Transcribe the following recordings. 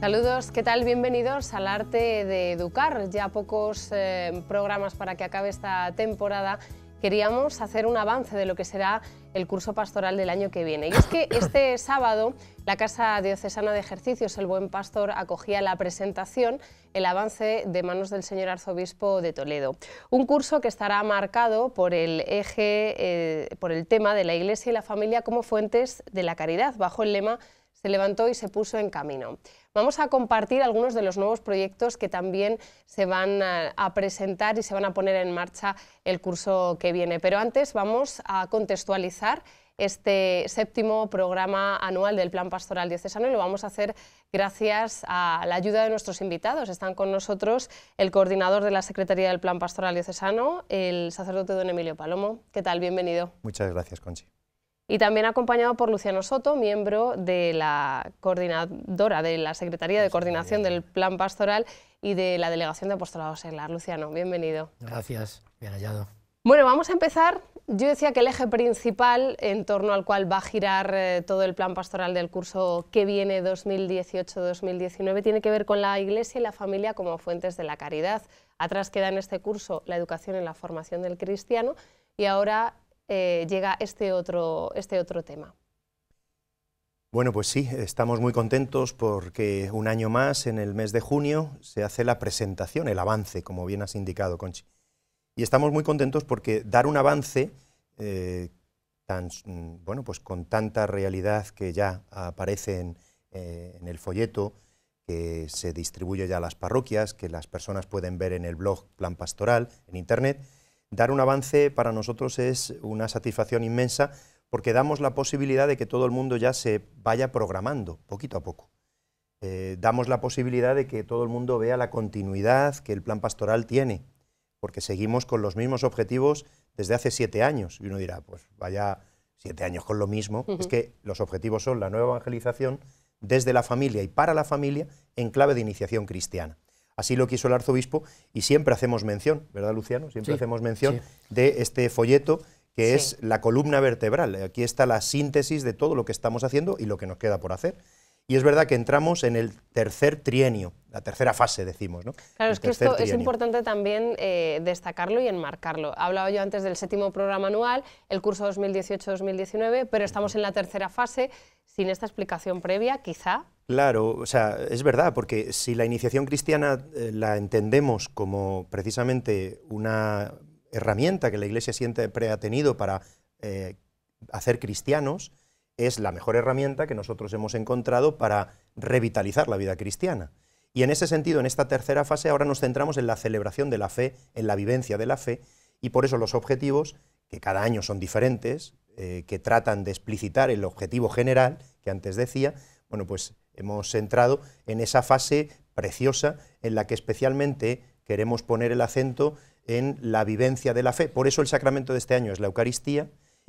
Saludos, ¿qué tal? Bienvenidos al Arte de Educar. Ya pocos eh, programas para que acabe esta temporada. Queríamos hacer un avance de lo que será el curso pastoral del año que viene. Y es que este sábado la Casa Diocesana de Ejercicios El Buen Pastor acogía la presentación El avance de manos del señor arzobispo de Toledo. Un curso que estará marcado por el eje, eh, por el tema de la Iglesia y la familia como fuentes de la caridad, bajo el lema Se levantó y se puso en camino. Vamos a compartir algunos de los nuevos proyectos que también se van eh, a, presentar y se van a poner en marcha el curso que viene. Pero antes vamos a contextualizar este séptimo programa anual del Plan Pastoral Diocesano y lo vamos a hacer gracias a la ayuda de nuestros invitados. Están con nosotros el coordinador de la Secretaría del Plan Pastoral Diocesano, el sacerdote don Emilio Palomo. ¿Qué tal? Bienvenido. Muchas gracias, Conchi y también acompañado por Luciano Soto, miembro de la coordinadora de la Secretaría de Coordinación del Plan Pastoral y de la Delegación de Apostolado Seglar. Luciano, bienvenido. Gracias, bien hallado. Bueno, vamos a empezar. Yo decía que el eje principal en torno al cual va a girar eh, todo el plan pastoral del curso que viene 2018-2019 tiene que ver con la Iglesia y la familia como fuentes de la caridad. Atrás queda en este curso la educación y la formación del cristiano y ahora eh, llega este otro, este otro tema. Bueno, pues sí, estamos muy contentos porque un año más, en el mes de junio, se hace la presentación, el avance, como bien has indicado, Conchi. Y estamos muy contentos porque dar un avance eh, mm, bueno, pues con tanta realidad que ya aparece en, eh, en, el folleto, que se distribuye ya a las parroquias, que las personas pueden ver en el blog Plan Pastoral, en Internet, dar un avance para nosotros es una satisfacción inmensa porque damos la posibilidad de que todo el mundo ya se vaya programando poquito a poco. Eh, damos la posibilidad de que todo el mundo vea la continuidad que el plan pastoral tiene, porque seguimos con los mismos objetivos desde hace siete años. Y uno dirá, pues vaya siete años con lo mismo. Es que los objetivos son la nueva evangelización desde la familia y para la familia en clave de iniciación cristiana. Así lo quiso el arzobispo y siempre hacemos mención, ¿verdad, Luciano? Siempre hacemos mención de este folleto que es la columna vertebral. Aquí está la síntesis de todo lo que estamos haciendo y lo que nos queda por hacer. Y es verdad que entramos en el tercer trienio, la tercera fase, decimos. ¿no? Claro, es que esto es importante también eh, destacarlo y enmarcarlo. Hablaba yo antes del séptimo programa anual, el curso 2018-2019, pero estamos en la tercera fase. Sin esta explicación previa, quizá. Claro, o sea, es verdad, porque si la iniciación cristiana eh, la entendemos como precisamente una herramienta que la Iglesia siempre ha tenido para eh, hacer cristianos, es la mejor herramienta que nosotros hemos encontrado para revitalizar la vida cristiana. Y en ese sentido, en esta tercera fase, ahora nos centramos en la celebración de la fe, en la vivencia de la fe, y por eso los objetivos, que cada año son diferentes, eh, que tratan de explicitar el objetivo general que antes decía, bueno, pues hemos entrado en esa fase preciosa en la que especialmente queremos poner el acento en la vivencia de la fe. Por eso el sacramento de este año es la Eucaristía,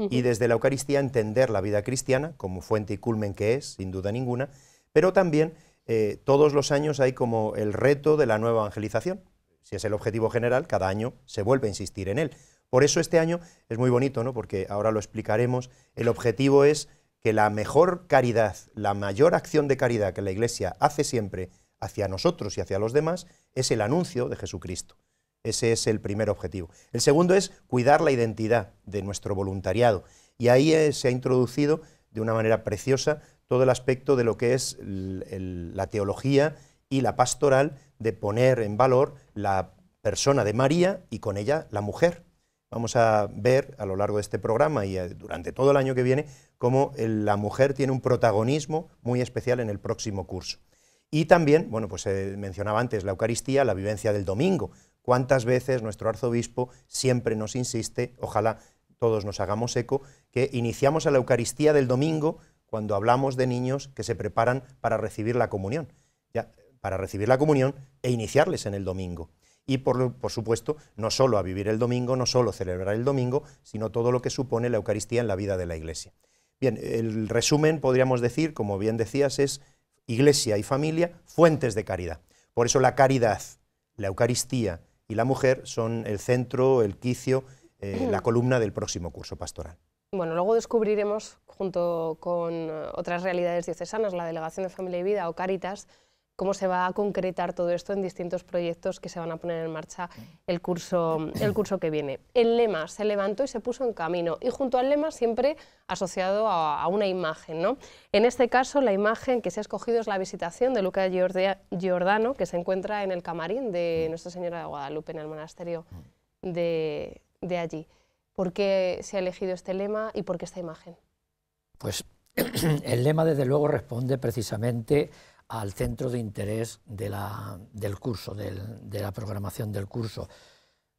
y desde la Eucaristía entender la vida cristiana como fuente y culmen que es, sin duda ninguna, pero también eh, todos los años hay como el reto de la nueva evangelización. Si es el objetivo general, cada año se vuelve a insistir en él. Por eso este año es muy bonito, ¿no? porque ahora lo explicaremos, el objetivo es que la mejor caridad, la mayor acción de caridad que la Iglesia hace siempre hacia nosotros y hacia los demás es el anuncio de Jesucristo. Ese es el primer objetivo. El segundo es cuidar la identidad de nuestro voluntariado. Y ahí eh, se ha introducido de una manera preciosa todo el aspecto de lo que es la teología y la pastoral de poner en valor la persona de María y con ella la mujer. Vamos a ver a lo largo de este programa y eh, durante todo el año que viene cómo la mujer tiene un protagonismo muy especial en el próximo curso. Y también, bueno, pues eh, mencionaba antes la Eucaristía, la vivencia del domingo, cuántas veces nuestro arzobispo siempre nos insiste, ojalá todos nos hagamos eco, que iniciamos a la Eucaristía del domingo cuando hablamos de niños que se preparan para recibir la comunión, para recibir la comunión e iniciarles en el domingo. Y por, por, supuesto, no solo a vivir el domingo, no solo celebrar el domingo, sino todo lo que supone la Eucaristía en la vida de la Iglesia. Bien, el resumen podríamos decir, como bien decías, es Iglesia y familia, fuentes de caridad. Por eso la caridad, la Eucaristía, y la mujer son el centro, el quicio, eh, la columna del próximo curso pastoral. Bueno, luego descubriremos, junto con eh, otras realidades diocesanas, la Delegación de Familia y Vida o Caritas, cómo se va a concretar todo esto en distintos proyectos que se van a poner en marcha el curso, el curso que viene. El lema se levantó y se puso en camino y junto al lema siempre asociado a, una imagen. ¿no? En este caso la imagen que se ha escogido es la visitación de Luca Giordano que se encuentra en el camarín de Nuestra Señora de Guadalupe en el monasterio de, de allí. ¿Por qué se ha elegido este lema y por qué esta imagen? Pues el lema desde luego responde precisamente al centro de interés del curso, de la programación del curso.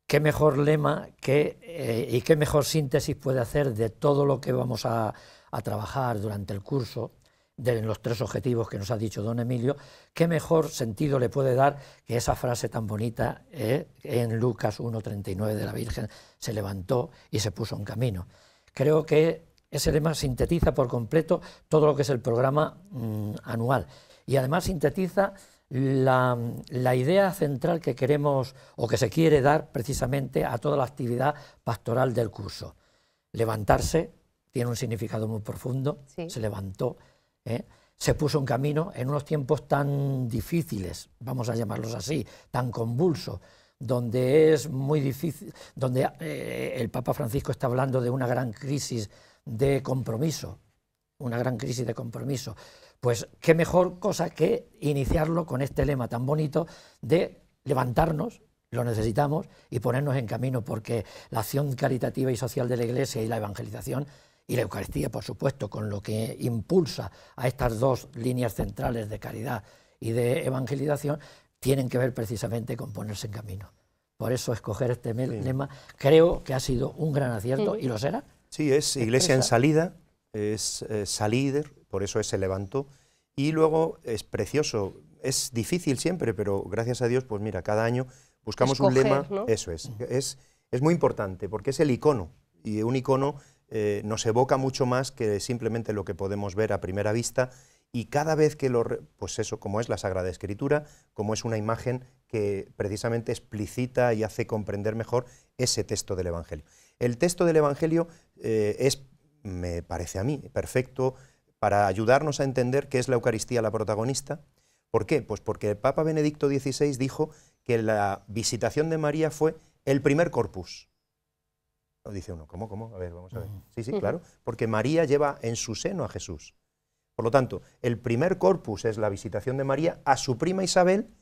¿Qué mejor lema que, eh, y qué mejor síntesis puede hacer de todo lo que vamos a, trabajar durante el curso, de los tres objetivos que nos ha dicho don Emilio? ¿Qué mejor sentido le puede dar que esa frase tan bonita eh, en Lucas 1.39 de la Virgen se levantó y se puso en camino? Creo que ese lema sintetiza por completo todo lo que es el programa mm, anual y además sintetiza la, idea central que queremos o que se quiere dar precisamente a toda la actividad pastoral del curso. Levantarse tiene un significado muy profundo, se levantó, ¿eh? se puso en camino en unos tiempos tan difíciles, vamos a llamarlos así, tan convulso, donde es muy difícil, donde eh, el Papa Francisco está hablando de una gran crisis de compromiso, una gran crisis de compromiso pues qué mejor cosa que iniciarlo con este lema tan bonito de levantarnos, lo necesitamos, y ponernos en camino, porque la acción caritativa y social de la Iglesia y la evangelización y la Eucaristía, por supuesto, con lo que impulsa a estas dos líneas centrales de caridad y de evangelización, tienen que ver precisamente con ponerse en camino. Por eso escoger este lema creo que ha sido un gran acierto y lo será. Sí, es Iglesia en salida, es eh, salir, por eso es Se Y luego es precioso, es difícil siempre, pero gracias a Dios, pues mira, cada año buscamos un lema, eso es. es, es muy importante porque es el icono y un icono eh, nos evoca mucho más que simplemente lo que podemos ver a primera vista y cada vez que lo, pues eso, como es la Sagrada Escritura, como es una imagen que precisamente explicita y hace comprender mejor ese texto del Evangelio. El texto del Evangelio eh, es, me parece a mí, perfecto, para ayudarnos a entender qué es la Eucaristía la protagonista. ¿Por qué? Pues porque el Papa Benedicto XVI dijo que la visitación de María fue el primer corpus. dice uno, ¿cómo, cómo? A ver, vamos a ver. Sí, sí, claro, porque María lleva en su seno a Jesús. Por lo tanto, el primer corpus es la visitación de María a su prima Isabel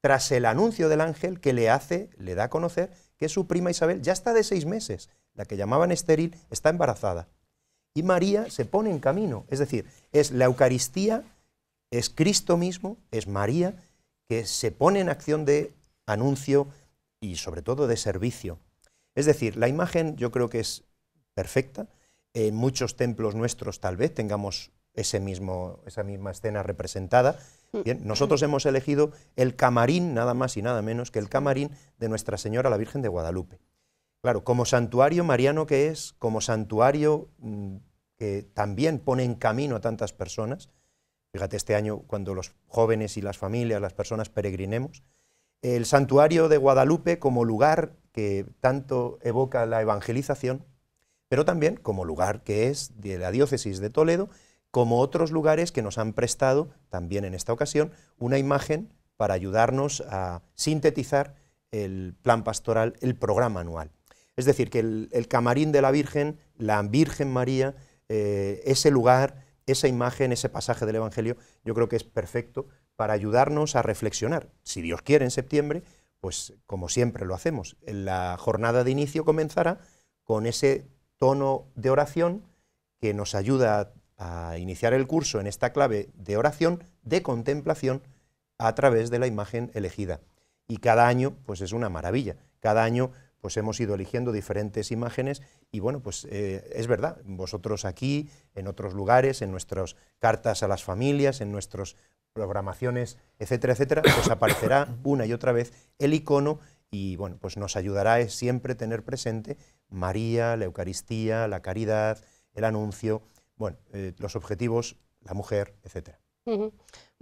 tras el anuncio del ángel que le hace, le da a conocer que su prima Isabel ya está de seis meses, la que llamaban estéril, está embarazada y María se pone en camino. Es decir, es la Eucaristía, es Cristo mismo, es María, que se pone en acción de anuncio y sobre todo de servicio. Es decir, la imagen yo creo que es perfecta. En muchos templos nuestros tal vez tengamos ese mismo, esa misma escena representada. Bien, nosotros hemos elegido el camarín, nada más y nada menos que el camarín de Nuestra Señora la Virgen de Guadalupe. Claro, como santuario mariano que es, como santuario mm, que también pone en camino a tantas personas, fíjate este año cuando los jóvenes y las familias, las personas peregrinemos, el santuario de Guadalupe como lugar que tanto evoca la evangelización, pero también como lugar que es de la diócesis de Toledo, como otros lugares que nos han prestado, también en esta ocasión, una imagen para ayudarnos a sintetizar el plan pastoral, el programa anual. Es decir, que el, camarín de la Virgen, la Virgen María, eh, ese lugar, esa imagen, ese pasaje del Evangelio, yo creo que es perfecto para ayudarnos a reflexionar. Si Dios quiere, en septiembre, pues como siempre lo hacemos, la jornada de inicio comenzará con ese tono de oración que nos ayuda a iniciar el curso en esta clave de oración, de contemplación, a través de la imagen elegida. Y cada año, pues es una maravilla. Cada año pues hemos ido eligiendo diferentes imágenes y bueno, pues eh, es verdad, vosotros aquí, en otros lugares, en nuestras cartas a las familias, en nuestras programaciones, etcétera, etcétera, pues aparecerá una y otra vez el icono y bueno, pues nos ayudará siempre tener presente María, la Eucaristía, la caridad, el anuncio, bueno, eh, los objetivos, la mujer, etcétera.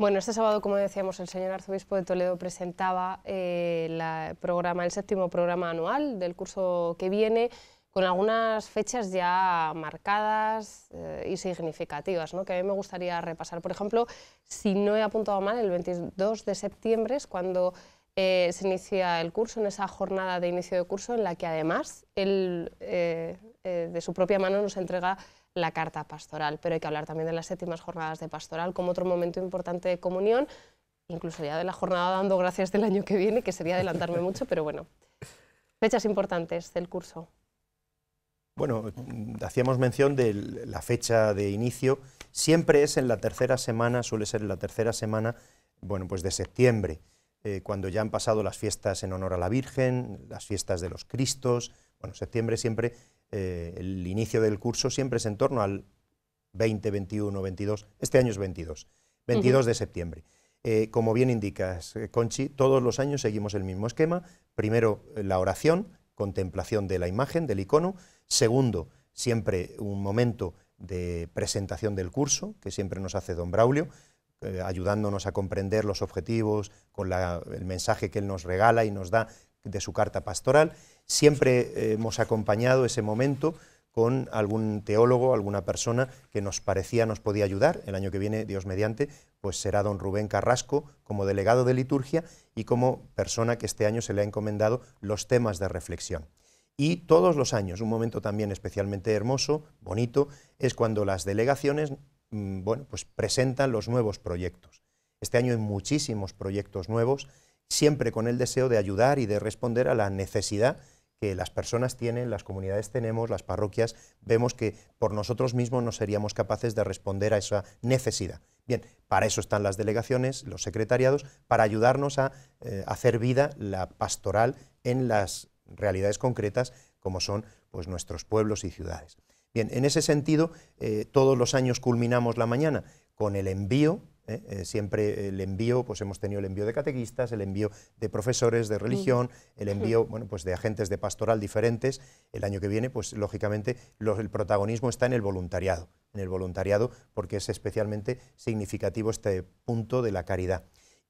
Bueno, este sábado, como decíamos, el señor arzobispo de Toledo presentaba eh, programa, el séptimo programa anual del curso que viene, con algunas fechas ya marcadas eh, y significativas, ¿no? que a mí me gustaría repasar. Por ejemplo, si no he apuntado mal, el 22 de septiembre es cuando eh, se inicia el curso, en esa jornada de inicio de curso, en la que además él de su propia mano nos entrega la carta pastoral, pero hay que hablar también de las séptimas jornadas de pastoral como otro momento importante de comunión, incluso ya de la jornada dando gracias del año que viene, que sería adelantarme mucho, pero bueno. Fechas importantes del curso. Bueno, hacíamos mención de la fecha de inicio. Siempre es en la tercera semana, suele ser en la tercera semana, bueno, pues de septiembre, eh, cuando ya han pasado las fiestas en honor a la Virgen, las fiestas de los Cristos. Bueno, septiembre siempre eh, el inicio del curso siempre es en torno al 20, 21, 22, este año es 22, 22 de septiembre. Eh, como bien indicas, eh, Conchi, todos los años seguimos el mismo esquema. Primero, la oración, contemplación de la imagen, del icono. Segundo, siempre un momento de presentación del curso, que siempre nos hace don Braulio, ayudándonos a comprender los objetivos, con el mensaje que él nos regala y nos da de su carta pastoral. Siempre eh, hemos acompañado ese momento con algún teólogo, alguna persona que nos parecía nos podía ayudar. El año que viene, Dios mediante, pues será don Rubén Carrasco como delegado de liturgia y como persona que este año se le ha encomendado los temas de reflexión. Y todos los años, un momento también especialmente hermoso, bonito, es cuando las delegaciones mm, bueno, pues presentan los nuevos proyectos. Este año hay muchísimos proyectos nuevos siempre con el deseo de ayudar y de responder a la necesidad que las personas tienen, las comunidades tenemos, las parroquias, vemos que por nosotros mismos no seríamos capaces de responder a esa necesidad. Bien, para eso están las delegaciones, los secretariados, para ayudarnos a eh, hacer vida la pastoral en las realidades concretas como son pues, nuestros pueblos y ciudades. Bien, en ese sentido, eh, todos los años culminamos la mañana con el envío ¿eh? Eh, siempre el envío, pues hemos tenido el envío de catequistas, el envío de profesores de religión, el envío pues de agentes de pastoral diferentes. El año que viene, pues lógicamente el protagonismo está en el voluntariado, en el voluntariado porque es especialmente significativo este punto de la caridad.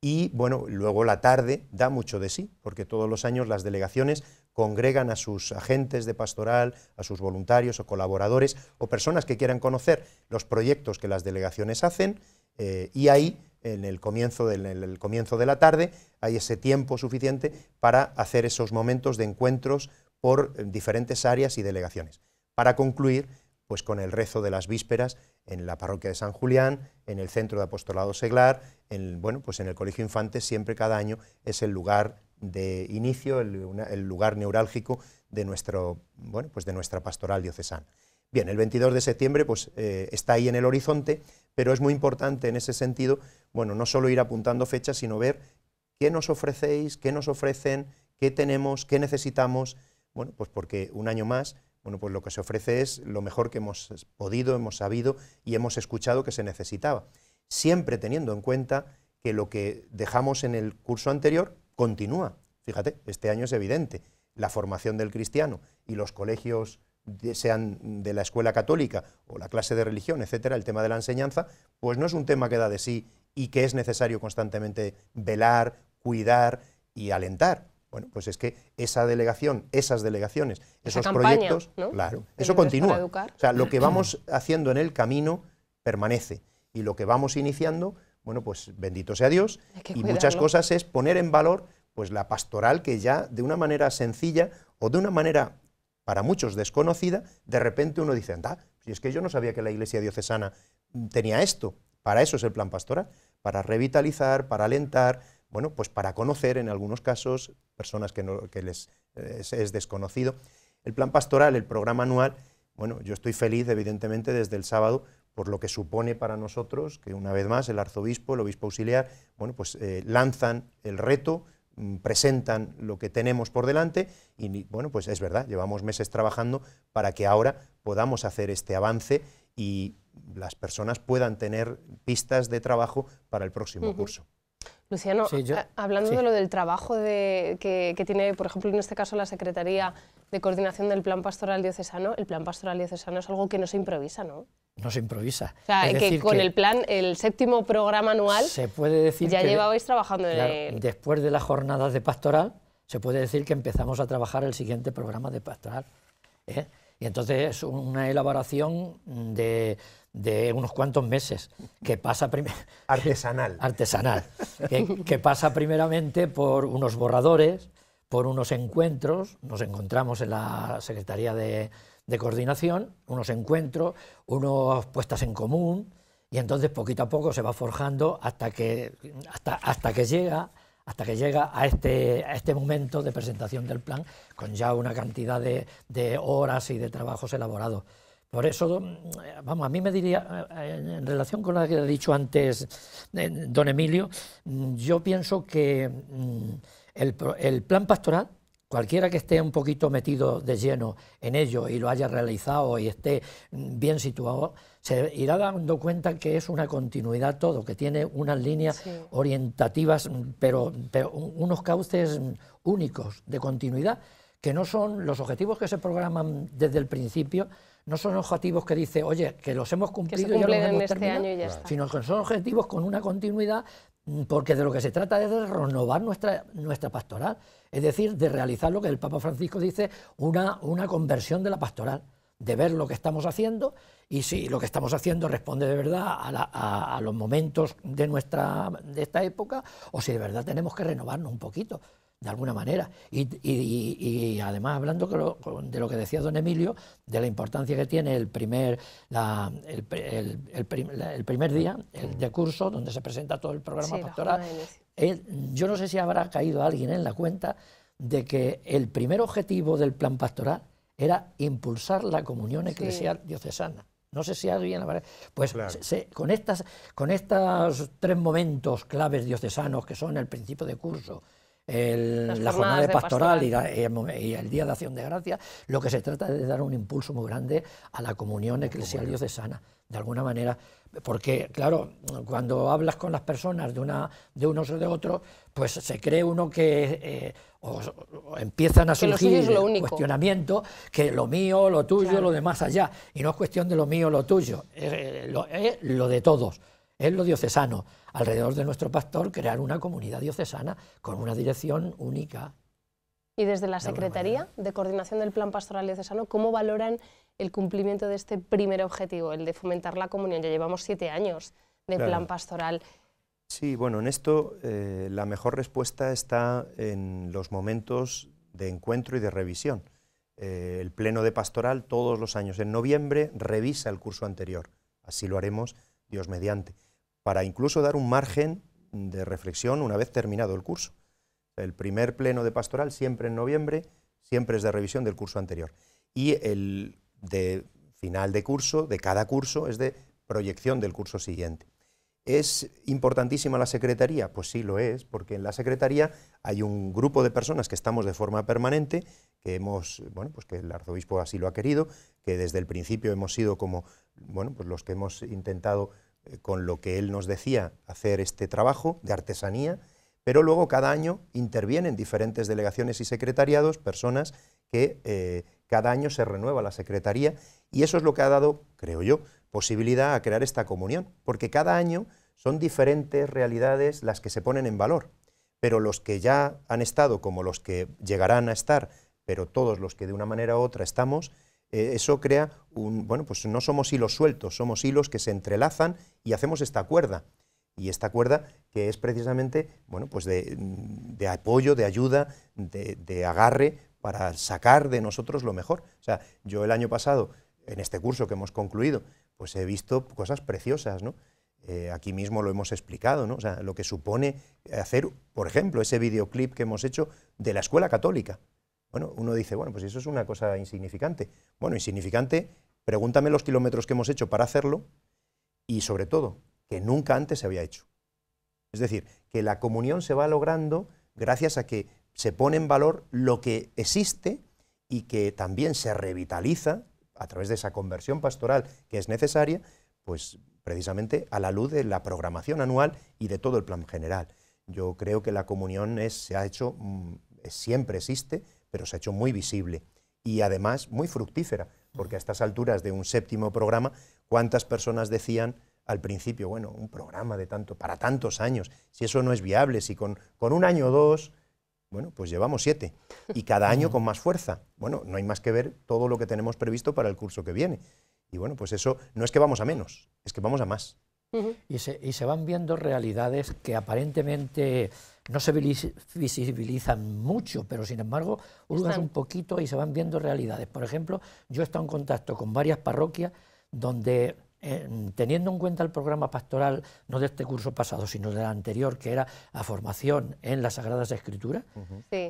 Y bueno, luego la tarde da mucho de sí, porque todos los años las delegaciones congregan a sus agentes de pastoral, a sus voluntarios o colaboradores o personas que quieran conocer los proyectos que las delegaciones hacen eh, y ahí, en el, comienzo comienzo de la tarde, hay ese tiempo suficiente para hacer esos momentos de encuentros por eh, diferentes áreas y delegaciones. Para concluir, pues con el rezo de las vísperas en la parroquia de San Julián, en el centro de apostolado seglar, en, bueno, pues en el colegio infante siempre cada año es el lugar de inicio, el, lugar neurálgico de, nuestro, bueno, pues de nuestra pastoral diocesana. Bien, el 22 de septiembre pues, eh, está ahí en el horizonte pero es muy importante en ese sentido, bueno, no solo ir apuntando fechas, sino ver qué nos ofrecéis, qué nos ofrecen, qué tenemos, qué necesitamos. Bueno, pues porque un año más, bueno, pues lo que se ofrece es lo mejor que hemos podido, hemos sabido y hemos escuchado que se necesitaba. Siempre teniendo en cuenta que lo que dejamos en el curso anterior continúa. Fíjate, este año es evidente. La formación del cristiano y los colegios sean de la escuela católica o la clase de religión, etcétera, el tema de la enseñanza, pues no es un tema que da de sí y que es necesario constantemente velar, cuidar y alentar. Bueno, pues es que esa delegación, esas delegaciones, esos proyectos, claro, eso continúa. O sea, lo que vamos haciendo en el camino permanece y lo que vamos iniciando, bueno, pues bendito sea Dios y muchas cosas es poner en valor pues la pastoral que ya de una manera sencilla o de una manera para muchos desconocida, de repente uno dice, anda, si es que yo no sabía que la iglesia diocesana mm, tenía esto. Para eso es el plan pastoral, para revitalizar, para alentar, bueno, pues para conocer en algunos casos personas que, les eh, es, desconocido. El plan pastoral, el programa anual, bueno, yo estoy feliz evidentemente desde el sábado por lo que supone para nosotros que una vez más el arzobispo, el obispo auxiliar, bueno, pues eh, lanzan el reto Mm, presentan lo que tenemos por delante y bueno, pues es verdad, llevamos meses trabajando para que ahora podamos hacer este avance y las personas puedan tener pistas de trabajo para el próximo curso. Luciano, eh, hablando de lo del trabajo de, que, tiene, por ejemplo, en este caso la Secretaría de coordinación del plan pastoral diocesano, el plan pastoral diocesano es algo que no se improvisa, ¿no? No se improvisa. O sea, que con el plan, el séptimo programa anual, se puede decir ya llevabais trabajando en Después de las jornadas de pastoral, se puede decir que empezamos a trabajar el siguiente programa de pastoral. ¿eh? Y entonces es una elaboración de, unos cuantos meses, que pasa primero... Artesanal. Artesanal. que pasa primeramente por unos borradores, por unos encuentros, nos encontramos en la Secretaría de, Coordinación, unos encuentros, unas puestas en común, y entonces poquito a poco se va forjando hasta que, hasta, hasta que llega hasta que llega a este, este momento de presentación del plan con ya una cantidad de, de, horas y de trabajos elaborados. Por eso, vamos, a mí me diría, en relación con lo que ha dicho antes eh, don Emilio, yo pienso que mm, el, plan pastoral, cualquiera que esté un poquito metido de lleno en ello y lo haya realizado y esté mm, bien situado, se irá dando cuenta que es una continuidad todo, que tiene unas líneas orientativas, mm, pero, unos cauces mm, únicos de continuidad, que no son los objetivos que se programan desde el principio, no son objetivos que dice, oye, que los hemos cumplido y ya los hemos este año y ya está. sino que son objetivos con una continuidad porque de lo que se trata es de renovar nuestra, nuestra pastoral, es decir, de realizar lo que el Papa Francisco dice, una, conversión de la pastoral, de ver lo que estamos haciendo y si lo que estamos haciendo responde de verdad a, los momentos de, nuestra, de esta época o si de verdad tenemos que renovarnos un poquito de alguna manera. Y, además, hablando de lo que decía don Emilio, de la importancia que tiene el primer, el, primer día el de curso, donde se presenta todo el programa pastoral, yo no sé si habrá caído alguien en la cuenta de que el primer objetivo del plan pastoral era impulsar la comunión eclesial diocesana. No sé si alguien Pues con, estas, con estos tres momentos claves diocesanos que son el principio de curso, la jornada de pastoral, Y, el Día de Acción de Gracias, lo que se trata es de dar un impulso muy grande a la comunión eclesial diocesana, de alguna manera. Porque, claro, cuando hablas con las personas de, una, de unos o de otros, pues se cree uno que eh, empiezan a surgir cuestionamientos, que lo mío, lo tuyo, lo demás allá. Y no es cuestión de lo mío, lo tuyo, es eh, lo de todos. Es lo diocesano, alrededor de nuestro pastor, crear una comunidad diocesana con una dirección única. Y desde la Secretaría de Coordinación del Plan Pastoral Diocesano, ¿cómo valoran el cumplimiento de este primer objetivo, el de fomentar la comunión? Ya llevamos siete años de plan pastoral. Sí, bueno, en esto eh, la mejor respuesta está en los momentos de encuentro y de revisión. Eh, el Pleno de Pastoral todos los años en noviembre revisa el curso anterior. Así lo haremos, Dios mediante para incluso dar un margen de reflexión una vez terminado el curso. El primer pleno de pastoral siempre en noviembre, siempre es de revisión del curso anterior. Y el de final de curso, de cada curso, es de proyección del curso siguiente. ¿Es importantísima la secretaría? Pues sí lo es, porque en la secretaría hay un grupo de personas que estamos de forma permanente, que hemos, bueno, pues que el arzobispo así lo ha querido, que desde el principio hemos sido como, bueno, pues los que hemos intentado eh, con lo que él nos decía hacer este trabajo de artesanía, pero luego cada año intervienen diferentes delegaciones y secretariados, personas que eh, cada año se renueva la secretaría y eso es lo que ha dado, creo yo, posibilidad a crear esta comunión, porque cada año son diferentes realidades las que se ponen en valor, pero los que ya han estado como los que llegarán a estar, pero todos los que de una manera u otra estamos, eh, eso crea un, bueno, pues no somos hilos sueltos, somos hilos que se entrelazan y hacemos esta cuerda. Y esta cuerda que es precisamente, bueno, pues de, mm, apoyo, de ayuda, de, agarre para sacar de nosotros lo mejor. O sea, yo el año pasado, en este curso que hemos concluido, pues he visto cosas preciosas, ¿no? Eh, aquí mismo lo hemos explicado, ¿no? O sea, lo que supone hacer, por ejemplo, ese videoclip que hemos hecho de la escuela católica. Bueno, uno dice, bueno, pues eso es una cosa insignificante. Bueno, insignificante, pregúntame los kilómetros que hemos hecho para hacerlo y sobre todo, que nunca antes se había hecho. Es decir, que la comunión se va logrando gracias a que se pone en valor lo que existe y que también se revitaliza a través de esa conversión pastoral que es necesaria, pues precisamente a la luz de la programación anual y de todo el plan general. Yo creo que la comunión se ha hecho, mm, siempre existe, pero se ha hecho muy visible y además muy fructífera, porque a estas alturas de un séptimo programa, ¿cuántas personas decían al principio, bueno, un programa de tanto, para tantos años, si eso no es viable, si con, con un año o dos, bueno, pues llevamos siete, y cada año con más fuerza. Bueno, no hay más que ver todo lo que tenemos previsto para el curso que viene. Y bueno, pues eso no es que vamos a menos, es que vamos a más. y, y se van viendo realidades que aparentemente no se visibilizan mucho, pero sin embargo, hurgas un poquito y se van viendo realidades. Por ejemplo, yo he estado en contacto con varias parroquias donde, teniendo en cuenta el programa pastoral, no de este curso pasado, sino del anterior, que era la formación en las Sagradas Escrituras,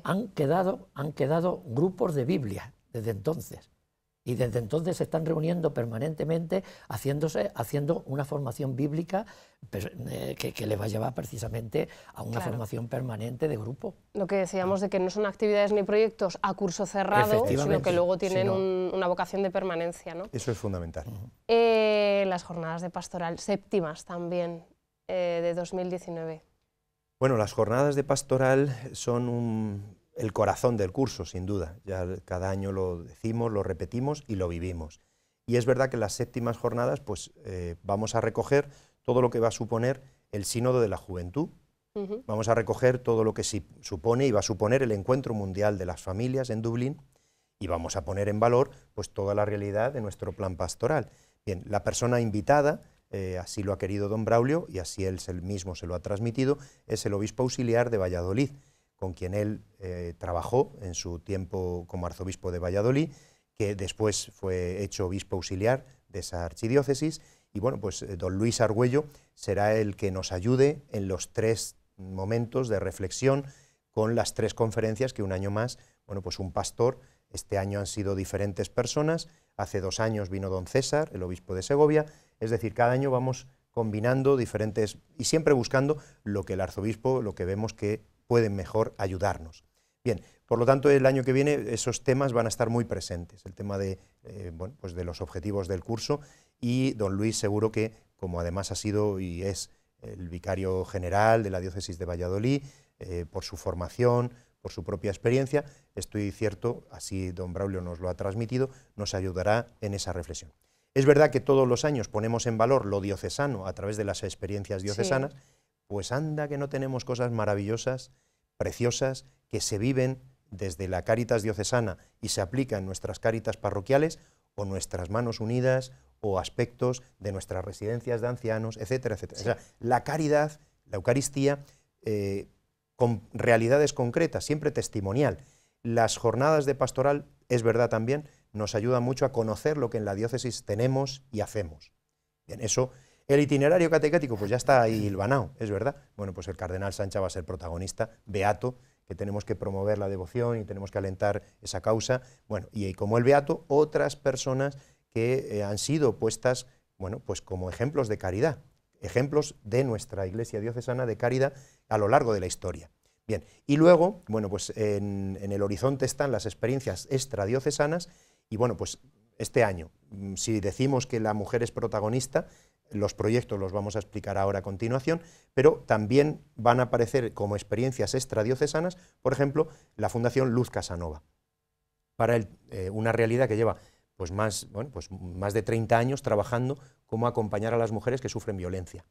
han, quedado, han quedado grupos de Biblia desde entonces. Y desde entonces se están reuniendo permanentemente, haciéndose, haciendo una formación bíblica eh, que, les va a llevar precisamente a una formación permanente de grupo. Lo que decíamos de que no son actividades ni proyectos a curso cerrado, sino que luego tienen una vocación de permanencia. ¿no? Eso es fundamental. Eh, las jornadas de pastoral, séptimas también, eh, de 2019. Bueno, las jornadas de pastoral son un el corazón del curso, sin duda. Ya cada año lo decimos, lo repetimos y lo vivimos. Y es verdad que en las séptimas jornadas pues, eh, vamos a recoger todo lo que va a suponer el sínodo de la juventud. Vamos a recoger todo lo que supone y va a suponer el encuentro mundial de las familias en Dublín y vamos a poner en valor pues, toda la realidad de nuestro plan pastoral. Bien, la persona invitada, eh, así lo ha querido don Braulio y así él mismo se lo ha transmitido, es el obispo auxiliar de Valladolid, con quien él eh, trabajó en su tiempo como arzobispo de Valladolid, que después fue hecho obispo auxiliar de esa archidiócesis. Y bueno, pues eh, don Luis Argüello será el que nos ayude en los tres momentos de reflexión con las tres conferencias que un año más, bueno, pues un pastor, este año han sido diferentes personas, hace dos años vino don César, el obispo de Segovia, es decir, cada año vamos combinando diferentes y siempre buscando lo que el arzobispo, lo que vemos que pueden mejor ayudarnos. Bien, por lo tanto, el año que viene esos temas van a estar muy presentes, el tema de, eh, pues de los objetivos del curso y don Luis seguro que, como además ha sido y es el vicario general de la diócesis de Valladolid, eh, por su formación, por su propia experiencia, estoy cierto, así don Braulio nos lo ha transmitido, nos ayudará en esa reflexión. Es verdad que todos los años ponemos en valor lo diocesano a través de las experiencias diocesanas. Pues anda que no tenemos cosas maravillosas, preciosas, que se viven desde la Cáritas diocesana y se aplican en nuestras Cáritas parroquiales o nuestras manos unidas o aspectos de nuestras residencias de ancianos, etcétera, etcétera. O sea, la caridad, la Eucaristía, eh, con realidades concretas, siempre testimonial. Las jornadas de pastoral, es verdad también, nos ayudan mucho a conocer lo que en la diócesis tenemos y hacemos. Bien, eso el itinerario catecático, pues ya está ahí hilvanado, es verdad. Bueno, pues el cardenal Sánchez va a ser protagonista, beato, que tenemos que promover la devoción y tenemos que alentar esa causa. Bueno, y como el beato, otras personas que eh, han sido puestas, bueno, pues como ejemplos de caridad, ejemplos de nuestra Iglesia diocesana de caridad a lo largo de la historia. Bien, y luego, bueno, pues en, en el horizonte están las experiencias extradiocesanas y bueno, pues este año, mm, si decimos que la mujer es protagonista, los proyectos los vamos a explicar ahora a continuación, pero también van a aparecer como experiencias extradiocesanas, por ejemplo, la Fundación Luz Casanova, para eh, una realidad que lleva pues más, bueno, pues más de 30 años trabajando cómo acompañar a las mujeres que sufren violencia.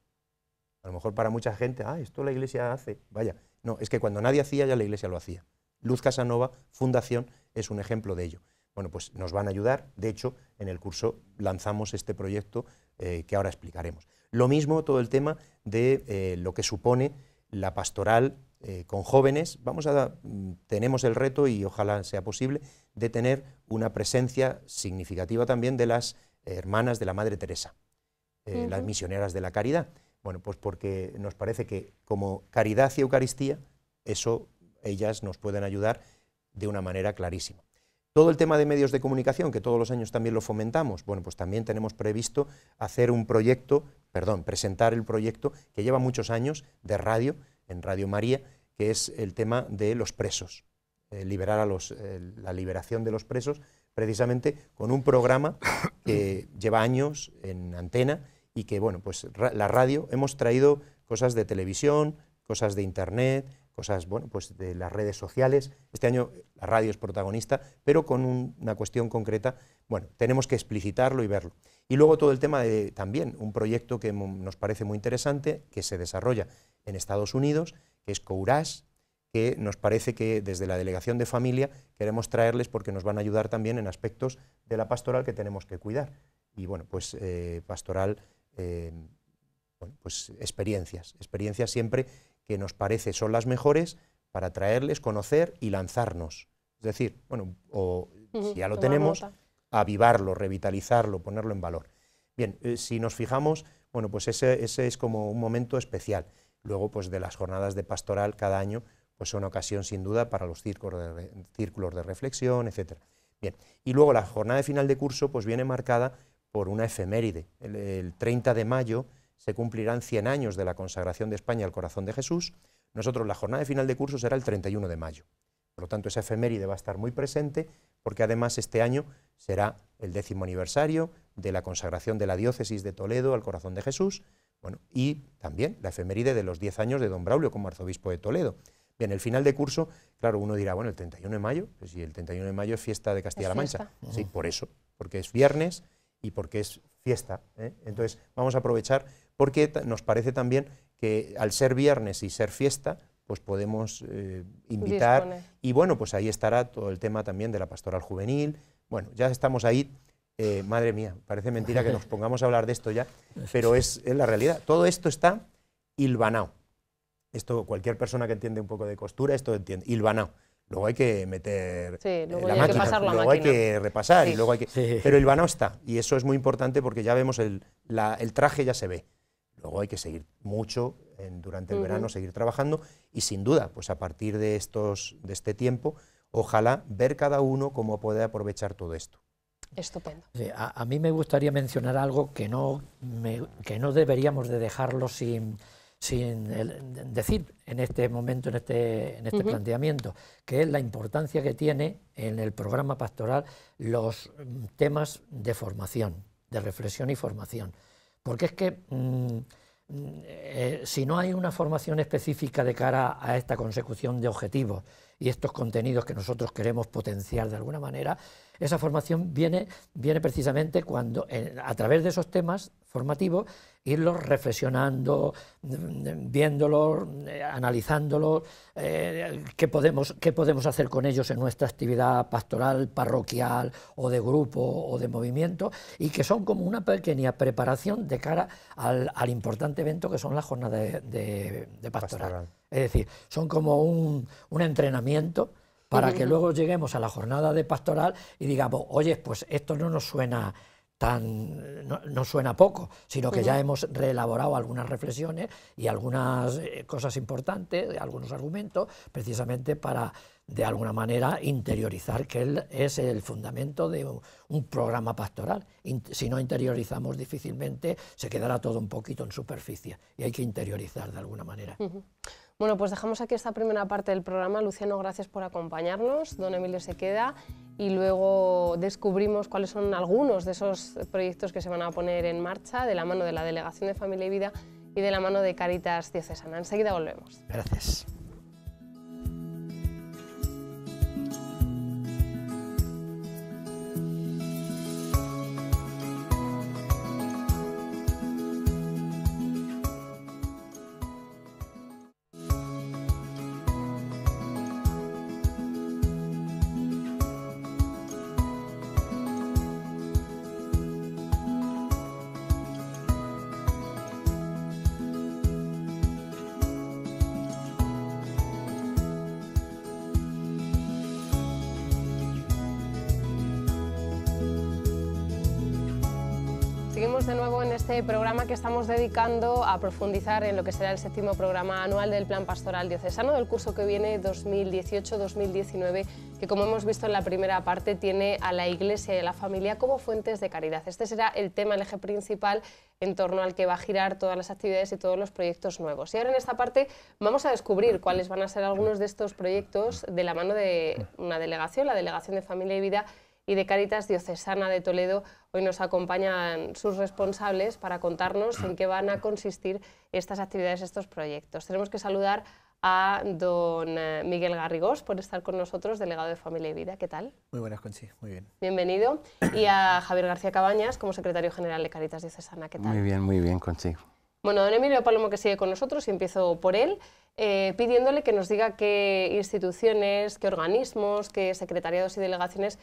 A lo mejor para mucha gente, ah, esto la iglesia hace, vaya. No, es que cuando nadie hacía, ya la iglesia lo hacía. Luz Casanova, Fundación, es un ejemplo de ello. Bueno, pues nos van a ayudar. De hecho, en el curso lanzamos este proyecto eh, que ahora explicaremos. Lo mismo todo el tema de eh, lo que supone la pastoral eh, con jóvenes. Vamos a, mm, tenemos el reto, y ojalá sea posible, de tener una presencia significativa también de las hermanas de la Madre Teresa, las misioneras de la caridad. Bueno, pues porque nos parece que como caridad y Eucaristía, eso ellas nos pueden ayudar de una manera clarísima. Todo el tema de medios de comunicación, que todos los años también lo fomentamos, bueno, pues también tenemos previsto hacer un proyecto, perdón, presentar el proyecto que lleva muchos años de radio, en Radio María, que es el tema de los presos, eh, liberar a los, eh, la liberación de los presos, precisamente con un programa que lleva años en antena y que, bueno, pues la radio hemos traído cosas de televisión, cosas de internet, cosas bueno, pues de las redes sociales. Este año la radio es protagonista, pero con una cuestión concreta, bueno, tenemos que explicitarlo y verlo. Y luego todo el tema de también un proyecto que nos parece muy interesante, que se desarrolla en Estados Unidos, que es Courage, que nos parece que desde la Delegación de Familia queremos traerles porque nos van a ayudar también en aspectos de la pastoral que tenemos que cuidar. Y bueno, pues eh, pastoral, eh, pues experiencias, experiencias siempre que nos parece son las mejores para traerles, conocer y lanzarnos. Es decir, bueno, o si ya lo tenemos, avivarlo, revitalizarlo, ponerlo en valor. Bien, eh, si nos fijamos, bueno, pues ese, es como un momento especial. Luego, pues de las jornadas de pastoral cada año, pues son ocasión sin duda para los círculos de, círculos de reflexión, etc. Bien, y luego la jornada de final de curso, pues viene marcada por una efeméride. El, el 30 de mayo se cumplirán 100 años de la consagración de España al corazón de Jesús. Nosotros la jornada de final de curso será el 31 de mayo. Por lo tanto, esa efeméride va a estar muy presente porque además este año será el décimo aniversario de la consagración de la diócesis de Toledo al corazón de Jesús bueno, y también la efeméride de los 10 años de don Braulio como arzobispo de Toledo. Bien, el final de curso, claro, uno dirá, bueno, el 31 de mayo, pues el 31 de mayo es fiesta de Castilla-La Mancha. Sí, por eso, porque es viernes y porque es fiesta. ¿eh? Entonces, vamos a aprovechar porque nos parece también que al ser viernes y ser fiesta, pues podemos eh, invitar. Y bueno, pues ahí estará todo el tema también de la pastoral juvenil. Bueno, ya estamos ahí. Eh, madre mía, parece mentira que nos pongamos a hablar de esto ya, pero es, la realidad. Todo esto está hilvanado. Esto cualquier persona que entiende un poco de costura, esto entiende. Hilvanado. Luego hay que meter sí, eh, luego la, hay máquina, que luego hay que repasar y luego hay que... Pero el está, y eso es muy importante porque ya vemos el traje, ya se ve. Luego hay que seguir mucho durante el verano, seguir trabajando y sin duda, pues a partir de, estos, de este tiempo, ojalá ver cada uno cómo puede aprovechar todo esto. Estupendo. a, mí me gustaría mencionar algo que no, que no deberíamos de dejarlo sin, decir en este momento, en este, en este planteamiento, que es la importancia que tiene en el programa pastoral los mm, temas de formación, de reflexión y formación. Porque es que mm, mm, eh, si no hay una formación específica de cara a esta consecución de objetivos y estos contenidos que nosotros queremos potenciar de alguna manera, esa formación viene, viene precisamente cuando, eh, a través de esos temas formativos irlos reflexionando, viéndolos, analizándolos, eh, qué, podemos, podemos hacer con ellos en nuestra actividad pastoral, parroquial o de grupo o de movimiento, y que son como una pequeña preparación de cara al, importante evento que son las jornadas de, pastoral. Es decir, son como un, un entrenamiento para que luego lleguemos a la jornada de pastoral y digamos, oye, pues esto no nos suena tan eh, no, suena poco, sino que ya hemos reelaborado algunas reflexiones y algunas eh, cosas importantes, algunos argumentos, precisamente para, de alguna manera, interiorizar que él es el fundamento de un, programa pastoral. si no interiorizamos difícilmente, se quedará todo un poquito en superficie y hay que interiorizar de alguna manera. Bueno, pues dejamos aquí esta primera parte del programa. Luciano, gracias por acompañarnos. Don Emilio se queda y luego descubrimos cuáles son algunos de esos proyectos que se van a poner en marcha de la mano de la Delegación de Familia y Vida y de la mano de Caritas Diocesana. Enseguida volvemos. Gracias. de nuevo en este programa que estamos dedicando a profundizar en lo que será el séptimo programa anual del Plan Pastoral Diocesano del curso que viene 2018-2019, que como hemos visto en la primera parte tiene a la Iglesia y a la familia como fuentes de caridad. Este será el tema, el eje principal en torno al que va a girar todas las actividades y todos los proyectos nuevos. Y ahora en esta parte vamos a descubrir cuáles van a ser algunos de estos proyectos de la mano de una delegación, la Delegación de Familia y Vida, y de Caritas Diocesana de Toledo. Hoy nos acompañan sus responsables para contarnos en qué van a consistir estas actividades, estos proyectos. Tenemos que saludar a don eh, Miguel Garrigós por estar con nosotros, delegado de Familia y Vida. ¿Qué tal? Muy buenas, Conchi. Muy bien. Bienvenido. Y a Javier García Cabañas como secretario general de Caritas Diocesana. ¿Qué tal? Muy bien, muy bien, Conchi. Bueno, don Emilio Palomo que sigue con nosotros y empiezo por él, eh, pidiéndole que nos diga qué instituciones, qué organismos, qué secretariados y delegaciones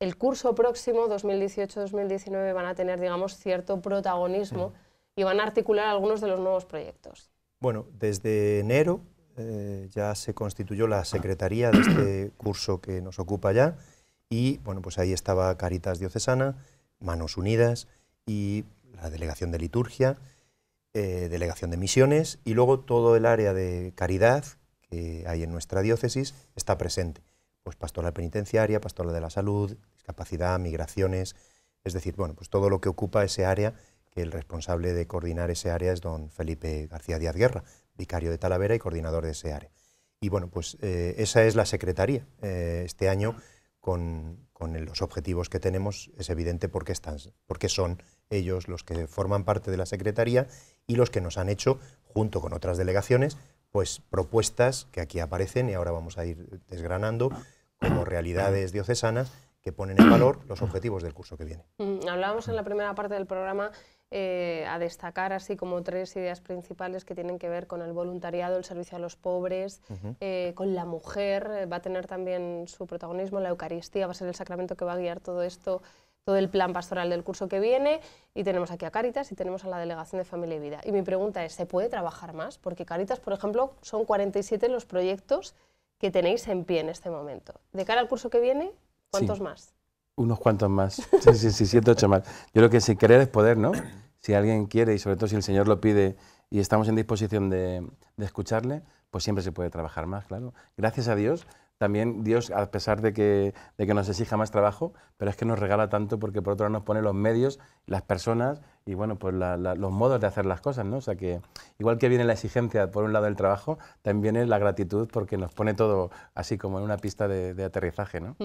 el curso próximo, 2018-2019, van a tener, digamos, cierto protagonismo y van a articular algunos de los nuevos proyectos. Bueno, desde enero eh, ya se constituyó la secretaría de este curso que nos ocupa ya y, bueno, pues ahí estaba Caritas Diocesana, Manos Unidas y la Delegación de Liturgia, eh, Delegación de Misiones y luego todo el área de caridad que hay en nuestra diócesis está presente pues pastoral penitenciaria, pastoral de la salud, discapacidad, migraciones, es decir, bueno, pues todo lo que ocupa ese área, que el responsable de coordinar ese área es don Felipe García Díaz Guerra, vicario de Talavera y coordinador de ese área. Y bueno, pues eh, esa es la secretaría. Eh, este año, con, los objetivos que tenemos, es evidente por qué, porque son ellos los que forman parte de la secretaría y los que nos han hecho, junto con otras delegaciones, pues propuestas que aquí aparecen y ahora vamos a ir desgranando como realidades diocesanas que ponen en valor los objetivos del curso que viene. Mm, hablábamos en la primera parte del programa eh, a destacar así como tres ideas principales que tienen que ver con el voluntariado, el servicio a los pobres, eh, con la mujer, eh, va a tener también su protagonismo, la Eucaristía va a ser el sacramento que va a guiar todo esto todo el plan pastoral del curso que viene y tenemos aquí a Caritas y tenemos a la Delegación de Familia y Vida. Y mi pregunta es, ¿se puede trabajar más? Porque Caritas, por ejemplo, son 47 los proyectos que tenéis en pie en este momento. De cara al curso que viene, ¿cuántos más? Unos cuantos más, sí, sí, sí, siete, ocho más. Yo creo que si querer es poder, ¿no? Si alguien quiere y sobre todo si el Señor lo pide y estamos en disposición de, de escucharle, pues siempre se puede trabajar más, claro. Gracias a Dios, también Dios, a pesar de que, nos exija más trabajo, pero es que nos regala tanto porque por otro lado nos pone los medios, las personas y bueno, pues los modos de hacer las cosas, ¿no? O sea que igual que viene la exigencia por un lado del trabajo, también viene la gratitud porque nos pone todo así como en una pista de, aterrizaje, ¿no?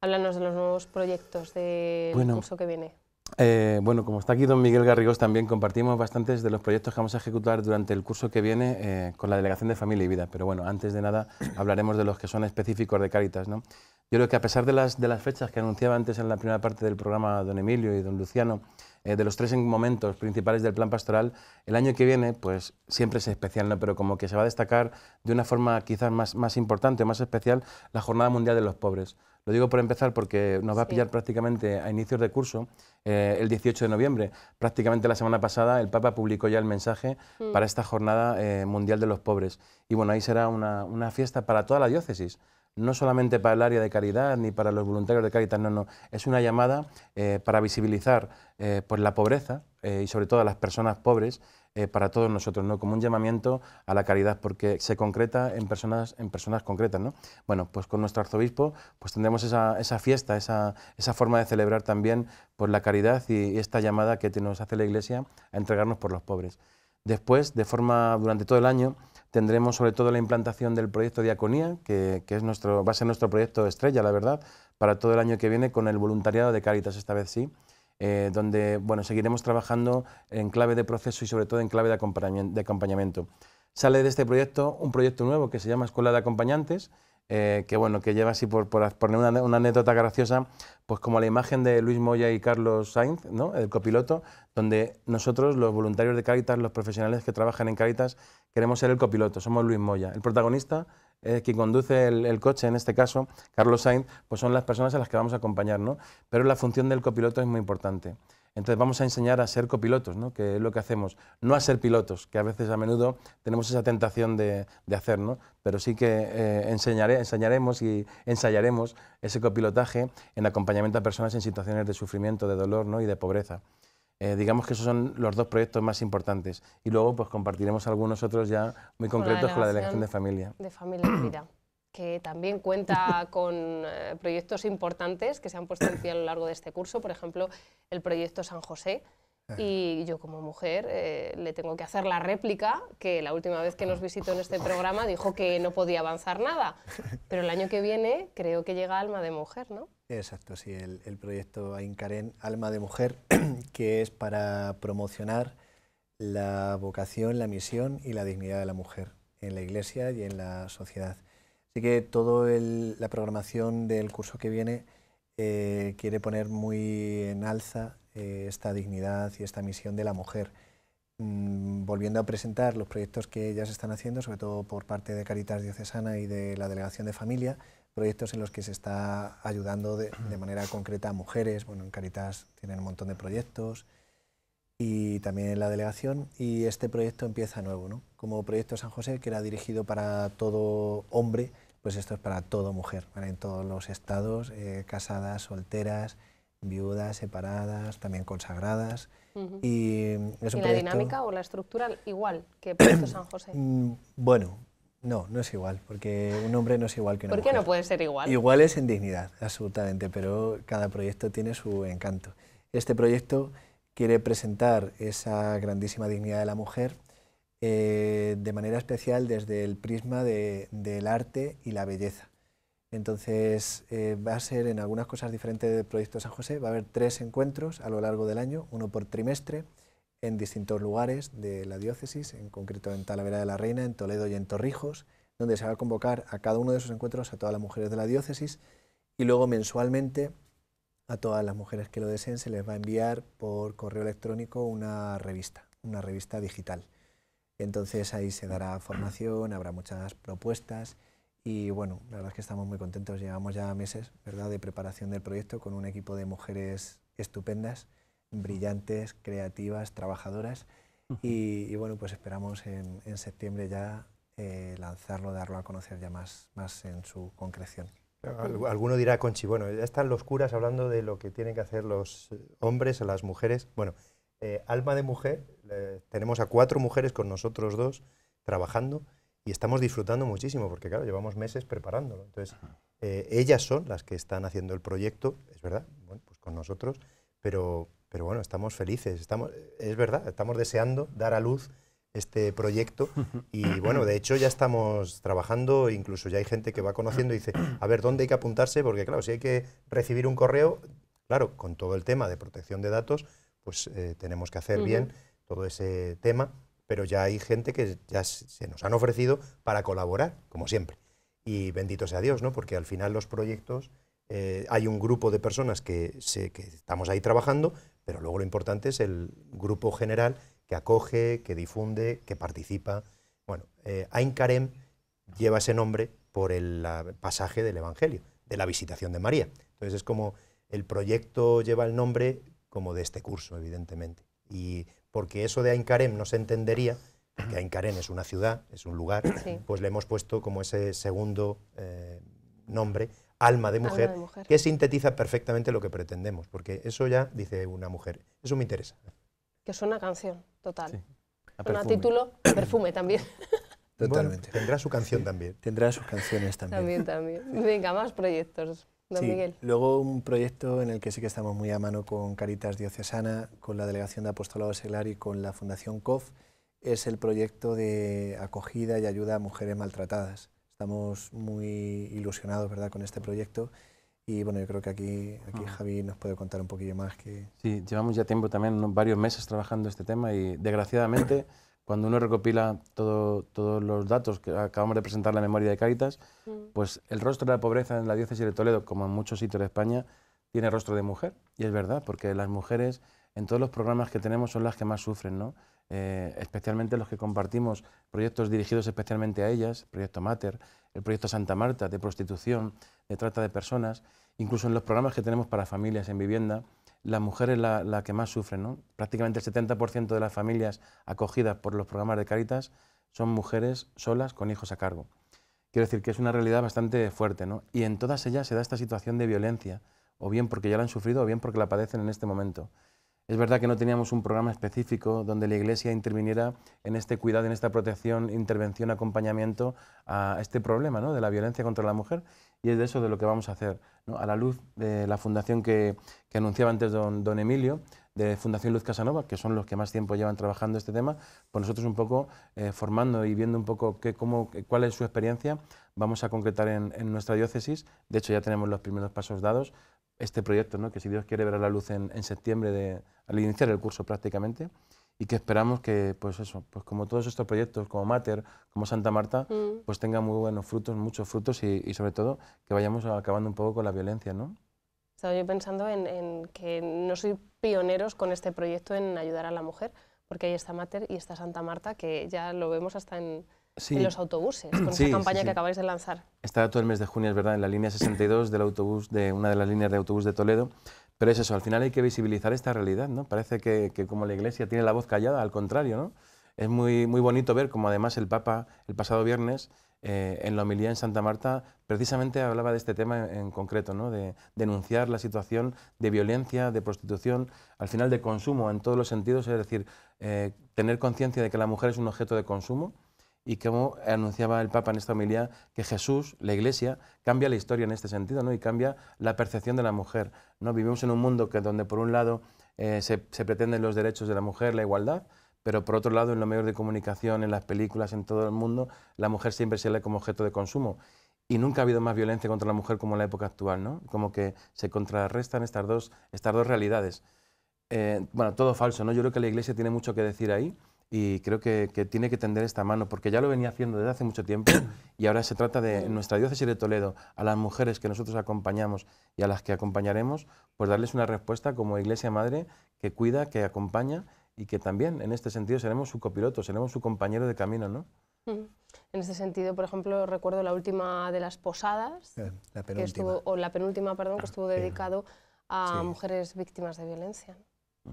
Háblanos de los nuevos proyectos del de curso que viene. Eh, bueno, como está aquí don Miguel Garrigós, también compartimos bastantes de los proyectos que vamos a ejecutar durante el curso que viene eh, con la Delegación de Familia y Vida. Pero bueno, antes de nada hablaremos de los que son específicos de Cáritas. Yo creo que a pesar de las fechas que anunciaba antes en la primera parte del programa don Emilio y don Luciano, eh, de los tres momentos principales del plan pastoral, el año que viene, pues siempre es especial, ¿no? pero como que se va a destacar de una forma quizás más, importante importante, más especial, la Jornada Mundial de los Pobres. Lo digo por empezar porque nos va a pillar prácticamente a inicios de curso, eh, el 18 de noviembre. Prácticamente la semana pasada el Papa publicó ya el mensaje mm. para esta Jornada eh, Mundial de los Pobres. Y bueno, ahí será una fiesta para toda la diócesis no solamente para el área de caridad ni para los voluntarios de caridad, no, no, es una llamada eh, para visibilizar eh, pues la pobreza eh, y sobre todo a las personas pobres para todos nosotros, ¿no? como un llamamiento a la caridad, porque se concreta en personas, en personas concretas. ¿no? Bueno, pues con nuestro arzobispo pues tendremos esa, fiesta, esa, forma de celebrar también por pues la caridad y, y esta llamada que nos hace la Iglesia a entregarnos por los pobres. Después, de forma durante todo el año, Tendremos sobre todo la implantación del proyecto Diaconía, que, que, es va a ser nuestro proyecto estrella, la verdad, para todo el año que viene con el voluntariado de Caritas esta vez sí, eh, donde seguiremos trabajando en clave de proceso y sobre todo en clave de acompañamiento. Sale de este proyecto un proyecto nuevo que se llama Escuela de Acompañantes, eh, que bueno, que lleva así por, poner una, anécdota graciosa, pues como la imagen de Luis Moya y Carlos Sainz, el copiloto, donde nosotros, los voluntarios de Caritas, los profesionales que trabajan en Caritas, queremos ser el copiloto, somos Luis Moya. El protagonista, quien conduce el, coche, en este caso, Carlos Sainz, pues son las personas a las que vamos a acompañar, Pero la función del copiloto es muy importante. Entonces vamos a enseñar a ser copilotos, que es lo que hacemos, no a ser pilotos, que a veces a menudo tenemos esa tentación de, hacer, ¿no? pero sí que eh, enseñaré, enseñaremos y ensayaremos ese copilotaje en acompañamiento a personas en situaciones de sufrimiento, de dolor ¿no? y de pobreza. Eh, digamos que esos son los dos proyectos más importantes y luego pues compartiremos algunos otros ya muy concretos con la delegación de familia. De familia, vida que también cuenta con eh, proyectos importantes que se han puesto en pie a lo largo de este curso, por ejemplo, el proyecto San José. Eh. Y yo como mujer eh, le tengo que hacer la réplica que la última vez que nos visitó en este programa dijo que no podía avanzar nada. Pero el año que viene creo que llega Alma de Mujer, ¿no? Exacto, sí, el, el proyecto Aincaren Alma de Mujer, que es para promocionar la vocación, la misión y la dignidad de la mujer en la Iglesia y en la sociedad. Así que toda la programación del curso que viene eh, quiere poner muy en alza eh, esta dignidad y esta misión de la mujer. Mm, volviendo a presentar los proyectos que ya se están haciendo, sobre todo por parte de Caritas Diocesana y de la Delegación de Familia, proyectos en los que se está ayudando de, de, manera concreta a mujeres. Bueno, en Caritas tienen un montón de proyectos y también en la delegación. Y este proyecto empieza nuevo, ¿no? Como proyecto San José, que era dirigido para todo hombre pues esto es para toda mujer, en todos los estados, eh, casadas, solteras, viudas, separadas, también consagradas. ¿Y, mm, la dinámica o la estructura igual que proyecto San José? Mm, bueno, no, no es igual, porque un hombre no es igual que una ¿Por qué no puede ser igual? Igual es en dignidad, absolutamente, pero cada proyecto tiene su encanto. Este proyecto quiere presentar esa grandísima dignidad de la mujer eh, de manera especial desde el prisma del arte y la belleza. Entonces eh, va a ser en algunas cosas diferentes del Proyecto San José, va a haber tres encuentros a lo largo del año, uno por trimestre, en distintos lugares de la diócesis, en concreto en Talavera de la Reina, en Toledo y en Torrijos, donde se va a convocar a cada uno de esos encuentros a todas las mujeres de la diócesis y luego mensualmente a todas las mujeres que lo deseen se les va a enviar por correo electrónico una revista, una revista digital. Entonces ahí se dará formación, habrá muchas propuestas y bueno, la verdad es que estamos muy contentos. Llevamos ya meses ¿verdad? de preparación del proyecto con un equipo de mujeres estupendas, brillantes, creativas, trabajadoras y, bueno, pues esperamos en, septiembre ya eh, lanzarlo, darlo a conocer ya más, más en su concreción. Alguno dirá, Conchi, bueno, ya están los curas hablando de lo que tienen que hacer los hombres o las mujeres. Bueno, eh, alma de Mujer, tenemos a cuatro mujeres con nosotros dos trabajando y estamos disfrutando muchísimo porque, claro, llevamos meses preparándolo. Entonces, eh, ellas son las que están haciendo el proyecto, es verdad, pues con nosotros, pero, pero bueno, estamos felices, estamos, es verdad, estamos deseando dar a luz este proyecto y bueno, de hecho ya estamos trabajando, incluso ya hay gente que va conociendo y dice, a ver, ¿dónde hay que apuntarse? Porque claro, si hay que recibir un correo, claro, con todo el tema de protección de datos, pues eh, tenemos que hacer bien todo ese tema, pero ya hay gente que ya se nos han ofrecido para colaborar, como siempre. Y bendito sea Dios, ¿no? Porque al final los proyectos, eh, hay un grupo de personas que, estamos ahí trabajando, pero luego lo importante es el grupo general que acoge, que difunde, que participa. Bueno, eh, Ain Karem lleva ese nombre por el pasaje del Evangelio, de la visitación de María. Entonces es como el proyecto lleva el nombre como de este curso, evidentemente. Y porque eso de Aincarem no se entendería, que Aincarem es una ciudad, es un lugar, pues le hemos puesto como ese segundo eh, nombre, alma de, mujer, que sintetiza perfectamente lo que pretendemos, porque eso ya dice una mujer. Eso me interesa. Que es una canción, total. Sí. Un título, perfume también. Totalmente. tendrá su canción también. Tendrá sus canciones también. También, también. Venga, más proyectos. Luego un proyecto en el que sí que estamos muy a mano con Caritas Diocesana, con la Delegación de Apostolado Seglar y con la Fundación COF, es el proyecto de acogida y ayuda a mujeres maltratadas. Estamos muy ilusionados ¿verdad? con este proyecto. Y bueno, yo creo que aquí, aquí ah. Javi nos puede contar un poquillo más. Que... Sí, llevamos ya tiempo también, varios meses trabajando este tema y desgraciadamente cuando uno recopila todos los datos que acabamos de presentar en la memoria de Cáritas, mm. pues el rostro de la pobreza en la diócesis de Toledo, como en muchos sitios de España, tiene rostro de mujer. Y es verdad, porque las mujeres en todos los programas que tenemos son las que más sufren, ¿no? Eh, especialmente los que compartimos proyectos dirigidos especialmente a ellas, el Proyecto Mater, el Proyecto Santa Marta de prostitución, de trata de personas, incluso en los programas que tenemos para familias en vivienda, la mujer es la, que más sufre. ¿no? Prácticamente el 70% de las familias acogidas por los programas de Caritas son mujeres solas con hijos a cargo. Quiero decir que es una realidad bastante fuerte, ¿no? Y en todas ellas se da esta situación de violencia, o bien porque ya la han sufrido, o bien porque la padecen en este momento. Es verdad que no teníamos un programa específico donde la Iglesia interviniera en este cuidado, en esta protección, intervención, acompañamiento a este problema ¿no? de la violencia contra la mujer. Y es de eso de lo que vamos a hacer. A la luz de la fundación que, anunciaba antes don, Emilio, de Fundación Luz Casanova, que son los que más tiempo llevan trabajando este tema, pues nosotros un poco eh, formando y viendo un poco cómo, cuál es su experiencia, vamos a concretar en nuestra diócesis. De hecho, ya tenemos los primeros pasos dados este proyecto, ¿no? que si Dios quiere a la luz en, septiembre, de, al iniciar el curso prácticamente, y que esperamos que, pues eso, pues como todos estos proyectos, como Mater, como Santa Marta, mm. pues tengan muy buenos frutos, muchos frutos, y, sobre todo que vayamos acabando un poco con la violencia, ¿no? Estaba yo pensando en, en que no soy pioneros con este proyecto en ayudar a la mujer, porque ahí está Mater y está Santa Marta, que ya lo vemos hasta en en los autobuses, con esa campaña que acabáis de lanzar. Está todo el mes de junio, es verdad, en la línea 62 del autobús, de una de las líneas de autobús de Toledo. Pero es eso, al final hay que visibilizar esta realidad, ¿no? Parece que, como la Iglesia tiene la voz callada, al contrario, ¿no? Es muy, muy bonito ver como además el Papa el pasado viernes eh, en la homilía en Santa Marta precisamente hablaba de este tema en, concreto, ¿no? de denunciar la situación de violencia, de prostitución, al final de consumo en todos los sentidos, es decir, eh, tener conciencia de que la mujer es un objeto de consumo, y como anunciaba el Papa en esta homilía, que Jesús, la Iglesia, cambia la historia en este sentido ¿no? y cambia la percepción de la mujer. ¿no? Vivimos en un mundo que donde por un lado eh, se, pretenden los derechos de la mujer, la igualdad, pero por otro lado en los medios de comunicación, en las películas, en todo el mundo, la mujer siempre se lee como objeto de consumo. Y nunca ha habido más violencia contra la mujer como en la época actual, ¿no? Como que se contrarrestan estas dos, estas dos realidades. Eh, bueno, todo falso, ¿no? Yo creo que la Iglesia tiene mucho que decir ahí y creo que, tiene que tender esta mano, porque ya lo venía haciendo desde hace mucho tiempo y ahora se trata de, nuestra diócesis de Toledo, a las mujeres que nosotros acompañamos y a las que acompañaremos, pues darles una respuesta como Iglesia Madre que cuida, que acompaña y que también en este sentido seremos su copiloto, seremos su compañero de camino, ¿no? Mm. En este sentido, por ejemplo, recuerdo la última de las posadas, eh, la que o la penúltima, perdón, que ah, estuvo dedicado a mujeres víctimas de violencia.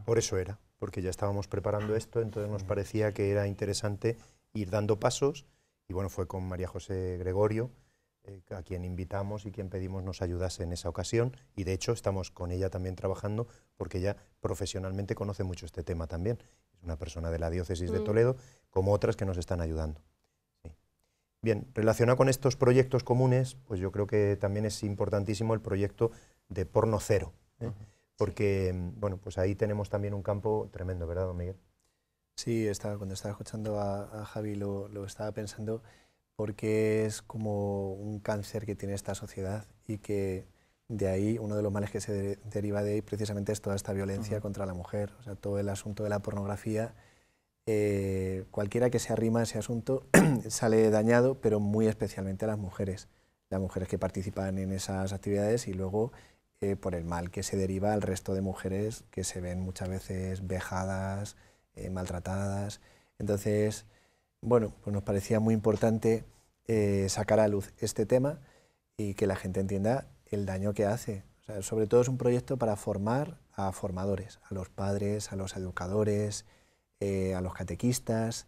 Por eso era porque ya estábamos preparando esto, entonces nos parecía que era interesante ir dando pasos y bueno, fue con María José Gregorio, eh, a quien invitamos y quien pedimos nos ayudase en esa ocasión y de hecho estamos con ella también trabajando porque ella profesionalmente conoce mucho este tema también, es una persona de la diócesis de mm. Toledo, como otras que nos están ayudando. Bien, relacionado con estos proyectos comunes, pues yo creo que también es importantísimo el proyecto de Porno Cero. ¿eh? porque bueno, pues ahí tenemos también un campo tremendo, ¿verdad, don Miguel? Sí, estaba, cuando estaba escuchando a, Javi lo, estaba pensando porque es como un cáncer que tiene esta sociedad y que de ahí uno de los males que se deriva de ahí precisamente es toda esta violencia contra la mujer, o sea, todo el asunto de la pornografía. Eh, cualquiera que se arrima a ese asunto sale dañado, pero muy especialmente a las mujeres, las mujeres que participan en esas actividades y luego eh, por el mal que se deriva al resto de mujeres que se ven muchas veces vejadas, eh, maltratadas. Entonces, bueno, pues nos parecía muy importante eh, sacar a luz este tema y que la gente entienda el daño que hace. O sea, sobre todo es un proyecto para formar a formadores, a los padres, a los educadores, a los catequistas,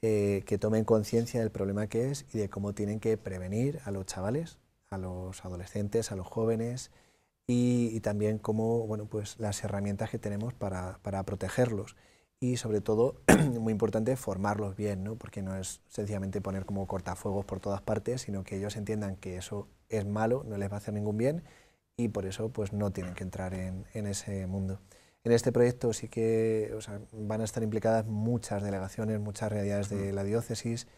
que tomen conciencia del problema que es y de cómo tienen que prevenir a los chavales, a los adolescentes, a los jóvenes, y, también cómo, bueno, pues las herramientas que tenemos para, para protegerlos y sobre todo, muy importante, formarlos bien, ¿no? porque no es sencillamente poner como cortafuegos por todas partes, sino que ellos entiendan que eso es malo, no les va a hacer ningún bien y por eso pues no tienen que entrar en, ese mundo. En este proyecto sí que van a estar implicadas muchas delegaciones, muchas realidades de la diócesis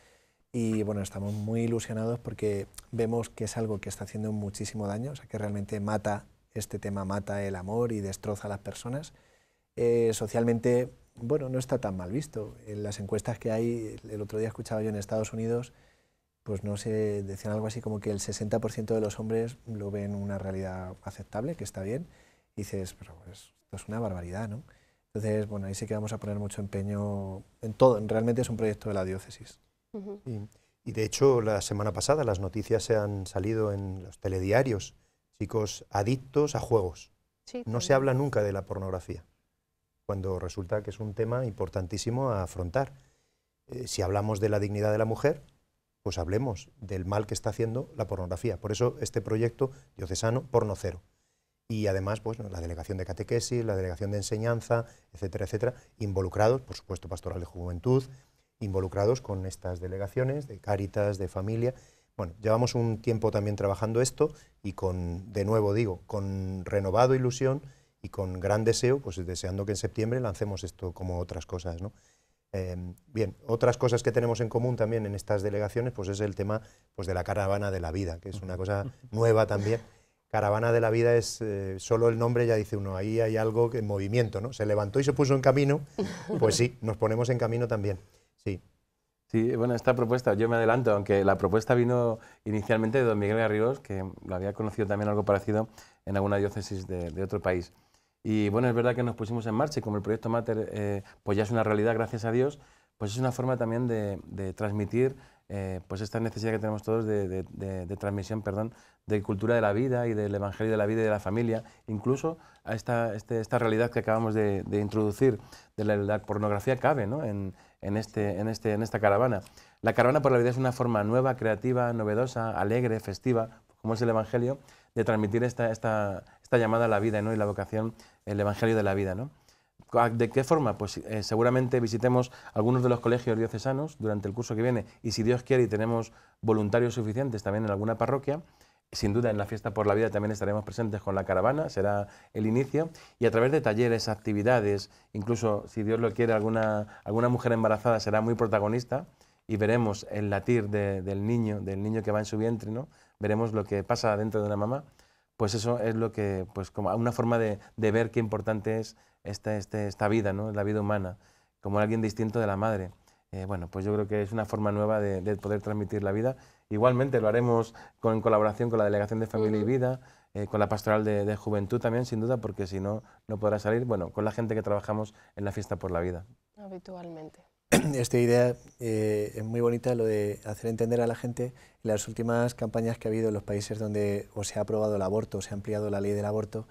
y bueno, estamos muy ilusionados porque vemos que es algo que está haciendo muchísimo daño, o sea, que realmente mata este tema mata el amor y destroza a las personas, eh, socialmente, bueno, no está tan mal visto. En las encuestas que hay, el otro día escuchaba yo en Estados Unidos, pues no sé, decían algo así como que el 60% de los hombres lo ven una realidad aceptable, que está bien, y dices, pero pues, esto es una barbaridad, ¿no? Entonces, bueno, ahí sí que vamos a poner mucho empeño en todo, realmente es un proyecto de la diócesis. y, de hecho, la semana pasada las noticias se han salido en los telediarios chicos adictos a juegos. no se habla nunca de la pornografía, cuando resulta que es un tema importantísimo a afrontar. Eh, si hablamos de la dignidad de la mujer, pues hablemos del mal que está haciendo la pornografía. Por eso este proyecto diocesano, Porno Cero. Y además, pues, la delegación de catequesis, la delegación de enseñanza, etcétera, etcétera, involucrados, por supuesto, pastoral de juventud, involucrados con estas delegaciones de Cáritas, de familia, bueno, llevamos un tiempo también trabajando esto y con, de nuevo digo, con renovado ilusión y con gran deseo, pues deseando que en septiembre lancemos esto como otras cosas, ¿no? Em, bien, otras cosas que tenemos en común también en estas delegaciones, pues es el tema pues, de la caravana de la vida, que es una cosa nueva también. Caravana de la vida es eh, solo el nombre, ya dice uno, ahí hay algo en movimiento, ¿no? Se levantó y se puso en camino, pues sí, nos ponemos en camino también. Sí, bueno, esta propuesta, yo me adelanto, aunque la propuesta vino inicialmente de don Miguel Garrigós, que lo había conocido también algo parecido en alguna diócesis de, otro país. Y bueno, es verdad que nos pusimos en marcha y como el proyecto Mater eh, pues ya es una realidad, gracias a Dios, pues es una forma también de, transmitir eh, pues esta necesidad que tenemos todos de, transmisión, perdón, de cultura de la vida y del evangelio de la vida y de la familia, incluso a esta, este, esta realidad que acabamos de, introducir de la, pornografía cabe ¿no? en, este, este, en, esta caravana. La caravana por la vida es una forma nueva, creativa, novedosa, alegre, festiva, como es el Evangelio, de transmitir esta, llamada a la vida ¿no? y la vocación, el Evangelio de la vida. ¿no? ¿De qué forma? Pues eh, seguramente visitemos algunos de los colegios diocesanos durante el curso que viene y si Dios quiere y tenemos voluntarios suficientes también en alguna parroquia, sin duda, en la fiesta por la vida también estaremos presentes con la caravana, será el inicio, y a través de talleres, actividades, incluso, si Dios lo quiere, alguna, alguna mujer embarazada será muy protagonista y veremos el latir del niño, del niño que va en su vientre, ¿no? veremos lo que pasa dentro de una mamá, pues eso es lo que, pues como una forma de, ver qué importante es este, esta, vida, ¿no? la vida humana, como alguien distinto de la madre. Eh, bueno, pues yo creo que es una forma nueva de, de poder transmitir la vida Igualmente lo haremos con, en colaboración con la Delegación de Familia y Vida, eh, con la Pastoral de, Juventud también, sin duda, porque si no, no podrá salir, bueno, con la gente que trabajamos en la Fiesta por la Vida. Habitualmente. Esta idea eh, es muy bonita, lo de hacer entender a la gente las últimas campañas que ha habido en los países donde o se ha aprobado el aborto o se ha ampliado la ley del aborto.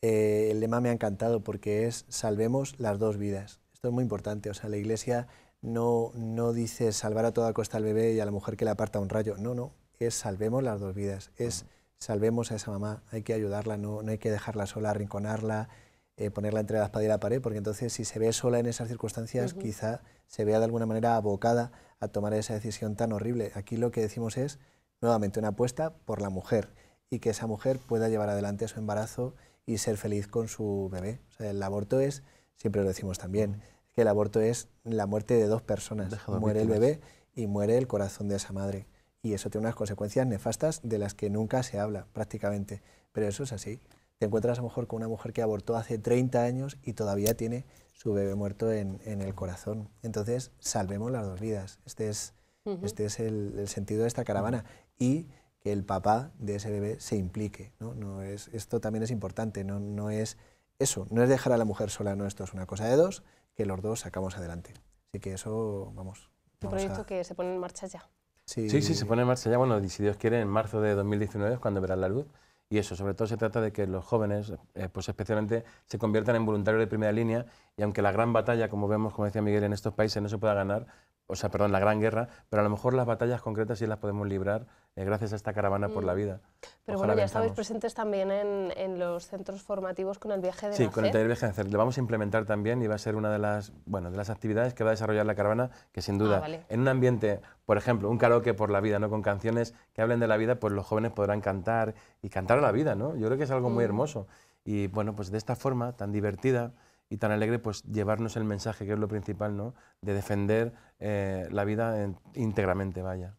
Eh, el lema me ha encantado porque es salvemos las dos vidas. Esto es muy importante, o sea, la Iglesia no, no dice salvar a toda costa al bebé y a la mujer que le aparta un rayo. No, no, es salvemos las dos vidas, es salvemos a esa mamá, hay que ayudarla, no, hay que dejarla sola, arrinconarla, eh, ponerla entre la espada y la pared, porque entonces si se ve sola en esas circunstancias, quizá se vea de alguna manera abocada a tomar esa decisión tan horrible. Aquí lo que decimos es, nuevamente, una apuesta por la mujer y que esa mujer pueda llevar adelante su embarazo y ser feliz con su bebé. O sea, el aborto es, siempre lo decimos también, que el aborto es la muerte de dos personas. muere el bebé y muere el corazón de esa madre. Y eso tiene unas consecuencias nefastas de las que nunca se habla prácticamente. Pero eso es así. Te encuentras a lo mejor con una mujer que abortó hace 30 años y todavía tiene su bebé muerto en, el corazón. Entonces, salvemos las dos vidas. Este es, este es el, sentido de esta caravana. Y que el papá de ese bebé se implique. ¿no? No es, esto también es importante. No, no es eso, no es dejar a la mujer sola. No, esto es una cosa de dos que los dos sacamos adelante. Así que eso, vamos. Un proyecto que se pone en marcha ya. Sí. sí. se pone en marcha ya. Bueno, si Dios quiere, en marzo de 2019 es cuando verán la luz. Y eso, sobre todo se trata de que los jóvenes, eh, pues especialmente, se conviertan en voluntarios de primera línea y aunque la gran batalla, como vemos, como decía Miguel, en estos países no se pueda ganar, o sea, perdón, la gran guerra, pero a lo mejor las batallas concretas sí las podemos librar eh, gracias a esta caravana por la mm. vida. Pero bueno, ya estabais presentes también en, los centros formativos con el viaje de Sí, con el viaje de Nacer. Lo vamos a implementar también y va a ser una de las, bueno, de las actividades que va a desarrollar la caravana, que sin ah, duda, en un ambiente, por ejemplo, un karaoke por la vida, ¿no? con canciones que hablen de la vida, pues los jóvenes podrán cantar y cantar a la vida, ¿no? Yo creo que es algo muy mm. hermoso. Y bueno, pues de esta forma tan divertida, y tan alegre, pues llevarnos el mensaje, que es lo principal, ¿no? De defender eh, la vida íntegramente, vaya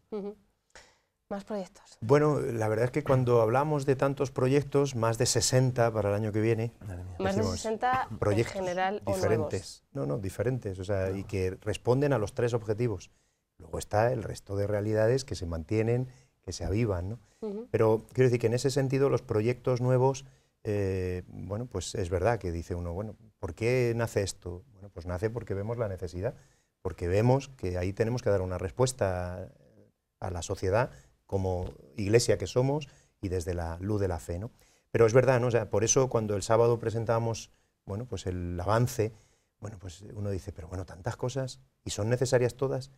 más proyectos. Bueno, la verdad es que cuando hablamos de tantos proyectos, más de 60 para el año que viene. más de 60 proyectos en general diferentes. No, no, diferentes, o sea, y que responden a los tres objetivos. Luego está el resto de realidades que se mantienen, que se avivan, Pero quiero decir que en ese sentido los proyectos nuevos, eh, bueno, pues es verdad que dice uno, bueno, ¿por qué nace esto? Bueno, pues nace porque vemos la necesidad, porque vemos que ahí tenemos que dar una respuesta a la sociedad como iglesia que somos y desde la luz de la fe. Pero es verdad, O por eso cuando el sábado presentábamos, bueno, pues el avance, bueno, pues uno dice, pero bueno, tantas cosas y son necesarias todas.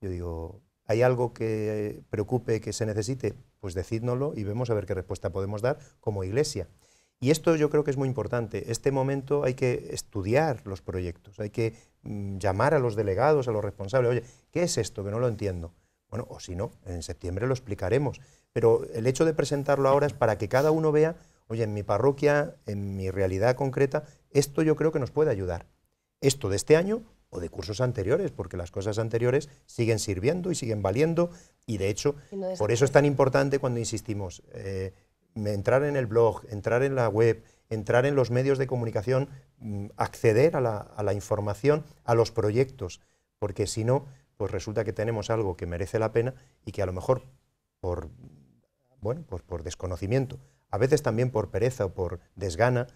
Yo digo, ¿hay algo que preocupe, que se necesite? Pues decídnoslo y vemos a ver qué respuesta podemos dar como iglesia. Y esto yo creo que es muy importante. Este momento hay que estudiar los proyectos, hay que mm, llamar a los delegados, a los responsables. Oye, ¿qué es esto que no lo entiendo? Bueno, o si no, en septiembre lo explicaremos. Pero el hecho de presentarlo ahora es para que cada uno vea, oye, en mi parroquia, en mi realidad concreta, esto yo creo que nos puede ayudar. Esto de este año o de cursos anteriores, porque las cosas anteriores siguen sirviendo y siguen valiendo. Y de hecho, por eso es tan importante cuando insistimos, eh, entrar en el blog, entrar en la web, entrar en los medios de comunicación, mm, acceder a la información, a los proyectos, porque si no, pues resulta que tenemos algo que merece la pena y que a lo mejor por, bueno, pues por desconocimiento, a veces también por pereza o por desgana,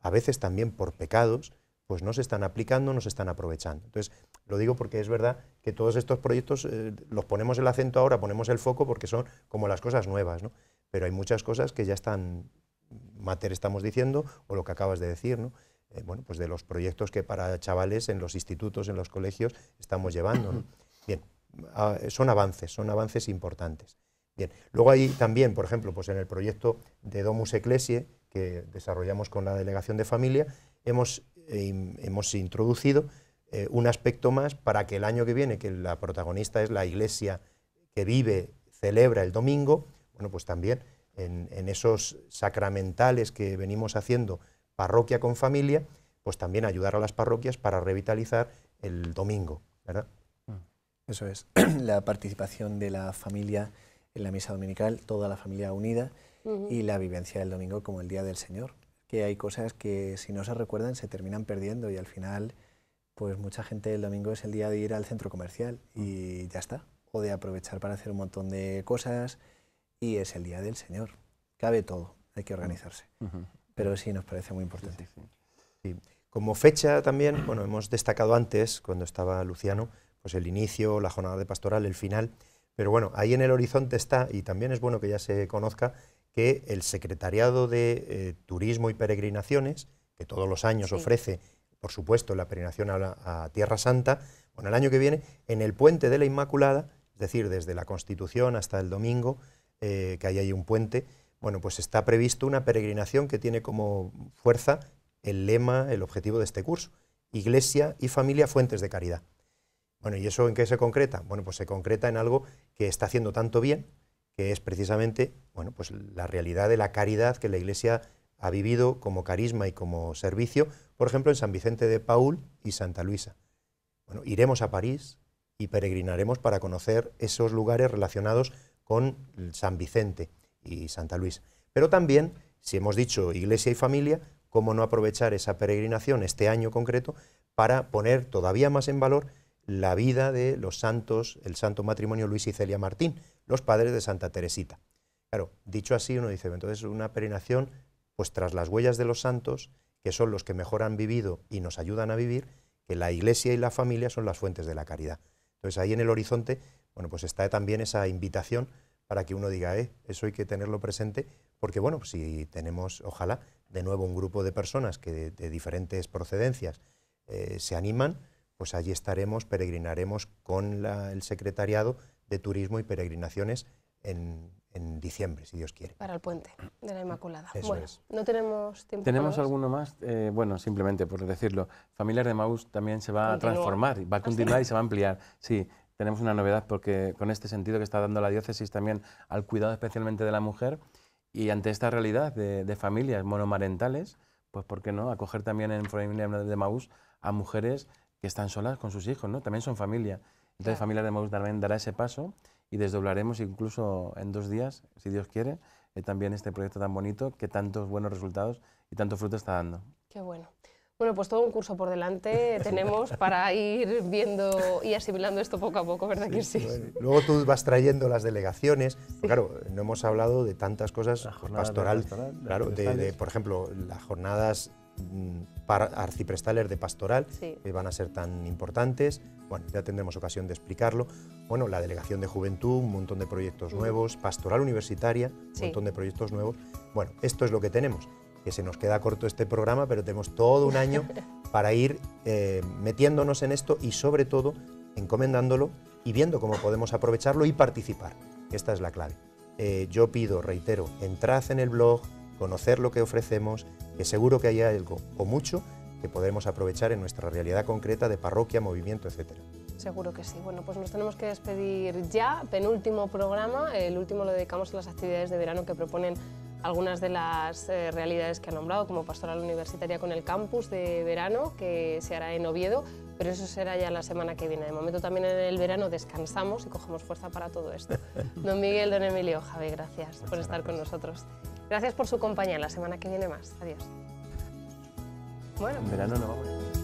a veces también por pecados, pues no se están aplicando, no se están aprovechando. Entonces, lo digo porque es verdad que todos estos proyectos eh, los ponemos el acento ahora, ponemos el foco porque son como las cosas nuevas, ¿no? Pero hay muchas cosas que ya están, Mater estamos diciendo, o lo que acabas de decir, ¿no? Eh, bueno, pues de los proyectos que para chavales en los institutos, en los colegios, estamos llevando, ¿no? Bien, ah, son avances, son avances importantes. Bien, luego hay también, por ejemplo, pues en el proyecto de Domus Ecclesiae, que desarrollamos con la Delegación de Familia, hemos, eh, introducido eh, un aspecto más para que el año que viene, que la protagonista es la iglesia que vive, celebra el domingo, bueno, pues también en, en esos sacramentales que venimos haciendo parroquia con familia, pues también ayudar a las parroquias para revitalizar el domingo, ¿verdad? Eso es, la participación de la familia en la misa dominical, toda la familia unida y la vivencia del domingo como el Día del Señor, que hay cosas que si no se recuerdan se terminan perdiendo y al final pues mucha gente el domingo es el día de ir al centro comercial y ya está, o de aprovechar para hacer un montón de cosas y es el Día del Señor. Cabe todo, hay que organizarse, pero sí nos parece muy importante. Como fecha también, bueno, hemos destacado antes, cuando estaba Luciano, pues el inicio, la jornada de pastoral, el final. Pero bueno, ahí en el horizonte está, y también es bueno que ya se conozca, que el Secretariado de eh, Turismo y Peregrinaciones, que todos los años ofrece, por supuesto, la peregrinación a, Tierra Santa, bueno, el año que viene, en el puente de la Inmaculada, es decir, desde la Constitución hasta el domingo, eh, que ahí hay un puente, bueno, pues está previsto una peregrinación que tiene como fuerza el lema, el objetivo de este curso, Iglesia y Familia Fuentes de Caridad. Bueno, ¿y eso en qué se concreta? Bueno, pues se concreta en algo que está haciendo tanto bien, que es precisamente bueno, pues la realidad de la caridad que la Iglesia ha vivido como carisma y como servicio, por ejemplo, en San Vicente de Paul y Santa Luisa. Bueno, iremos a París y peregrinaremos para conocer esos lugares relacionados con San Vicente y Santa Luisa. Pero también, si hemos dicho iglesia y familia, cómo no aprovechar esa peregrinación este año concreto para poner todavía más en valor la vida de los santos, el santo matrimonio Luis y Celia Martín, los padres de Santa Teresita. Claro, dicho así, uno dice, entonces una peregrinación, pues tras las huellas de los santos, que son los que mejor han vivido y nos ayudan a vivir, que la iglesia y la familia son las fuentes de la caridad. Entonces ahí en el horizonte, bueno, pues está también esa invitación para que uno diga, eh, eso hay que tenerlo presente, porque bueno, si tenemos, ojalá, de nuevo un grupo de personas que de, diferentes procedencias eh, se animan, pues allí estaremos, peregrinaremos con el Secretariado de Turismo y Peregrinaciones en, diciembre, si Dios quiere. Para el puente de la Inmaculada. Eso es. no tenemos tiempo. ¿Tenemos alguno más? Eh, bueno, simplemente por decirlo, Familiar de Maus también se va a transformar, va a ¿Ah, continuar y se va a ampliar. Sí, tenemos una novedad porque con este sentido que está dando la diócesis también al cuidado especialmente de la mujer y ante esta realidad de, familias monomarentales, pues ¿por qué no acoger también en Familiar de Maús a mujeres que están solas con sus hijos, ¿no? También son familia. Entonces, Familia de Moisés también dará ese paso y desdoblaremos incluso en dos días, si Dios quiere, eh, también este proyecto tan bonito que tantos buenos resultados y tanto fruto está dando. Qué bueno. Bueno, pues todo un curso por delante tenemos para ir viendo y asimilando esto poco a poco, ¿verdad que sí? Luego tú vas trayendo las delegaciones. Claro, no hemos hablado de tantas cosas pastorales, pastoral, claro, de, por ejemplo, las jornadas Mm, para arciprestales de pastoral, que van a ser tan importantes. Bueno, ya tendremos ocasión de explicarlo. Bueno, la Delegación de Juventud, un montón de proyectos nuevos, Pastoral Universitaria, un montón de proyectos nuevos. Bueno, esto es lo que tenemos, que se nos queda corto este programa, pero tenemos todo un año para ir eh, metiéndonos en esto y sobre todo encomendándolo y viendo cómo podemos aprovecharlo y participar. Esta es la clave. Eh, yo pido, reitero, entrad en el blog, conocer lo que ofrecemos, que seguro que hay algo o mucho que podremos aprovechar en nuestra realidad concreta de parroquia, movimiento, etcétera. Seguro que sí. Bueno, pues nos tenemos que despedir ya. Penúltimo programa. El último lo dedicamos a las actividades de verano que proponen algunas de las eh, realidades que ha nombrado, como Pastoral Universitaria con el campus de verano, que se hará en Oviedo, pero eso será ya la semana que viene. De momento también en el verano descansamos y cogemos fuerza para todo esto. Don Miguel, don Emilio, Javi, gracias por estar con nosotros. Gracias por su compañía. La semana que viene más. Adiós. Bueno. verano no vamos.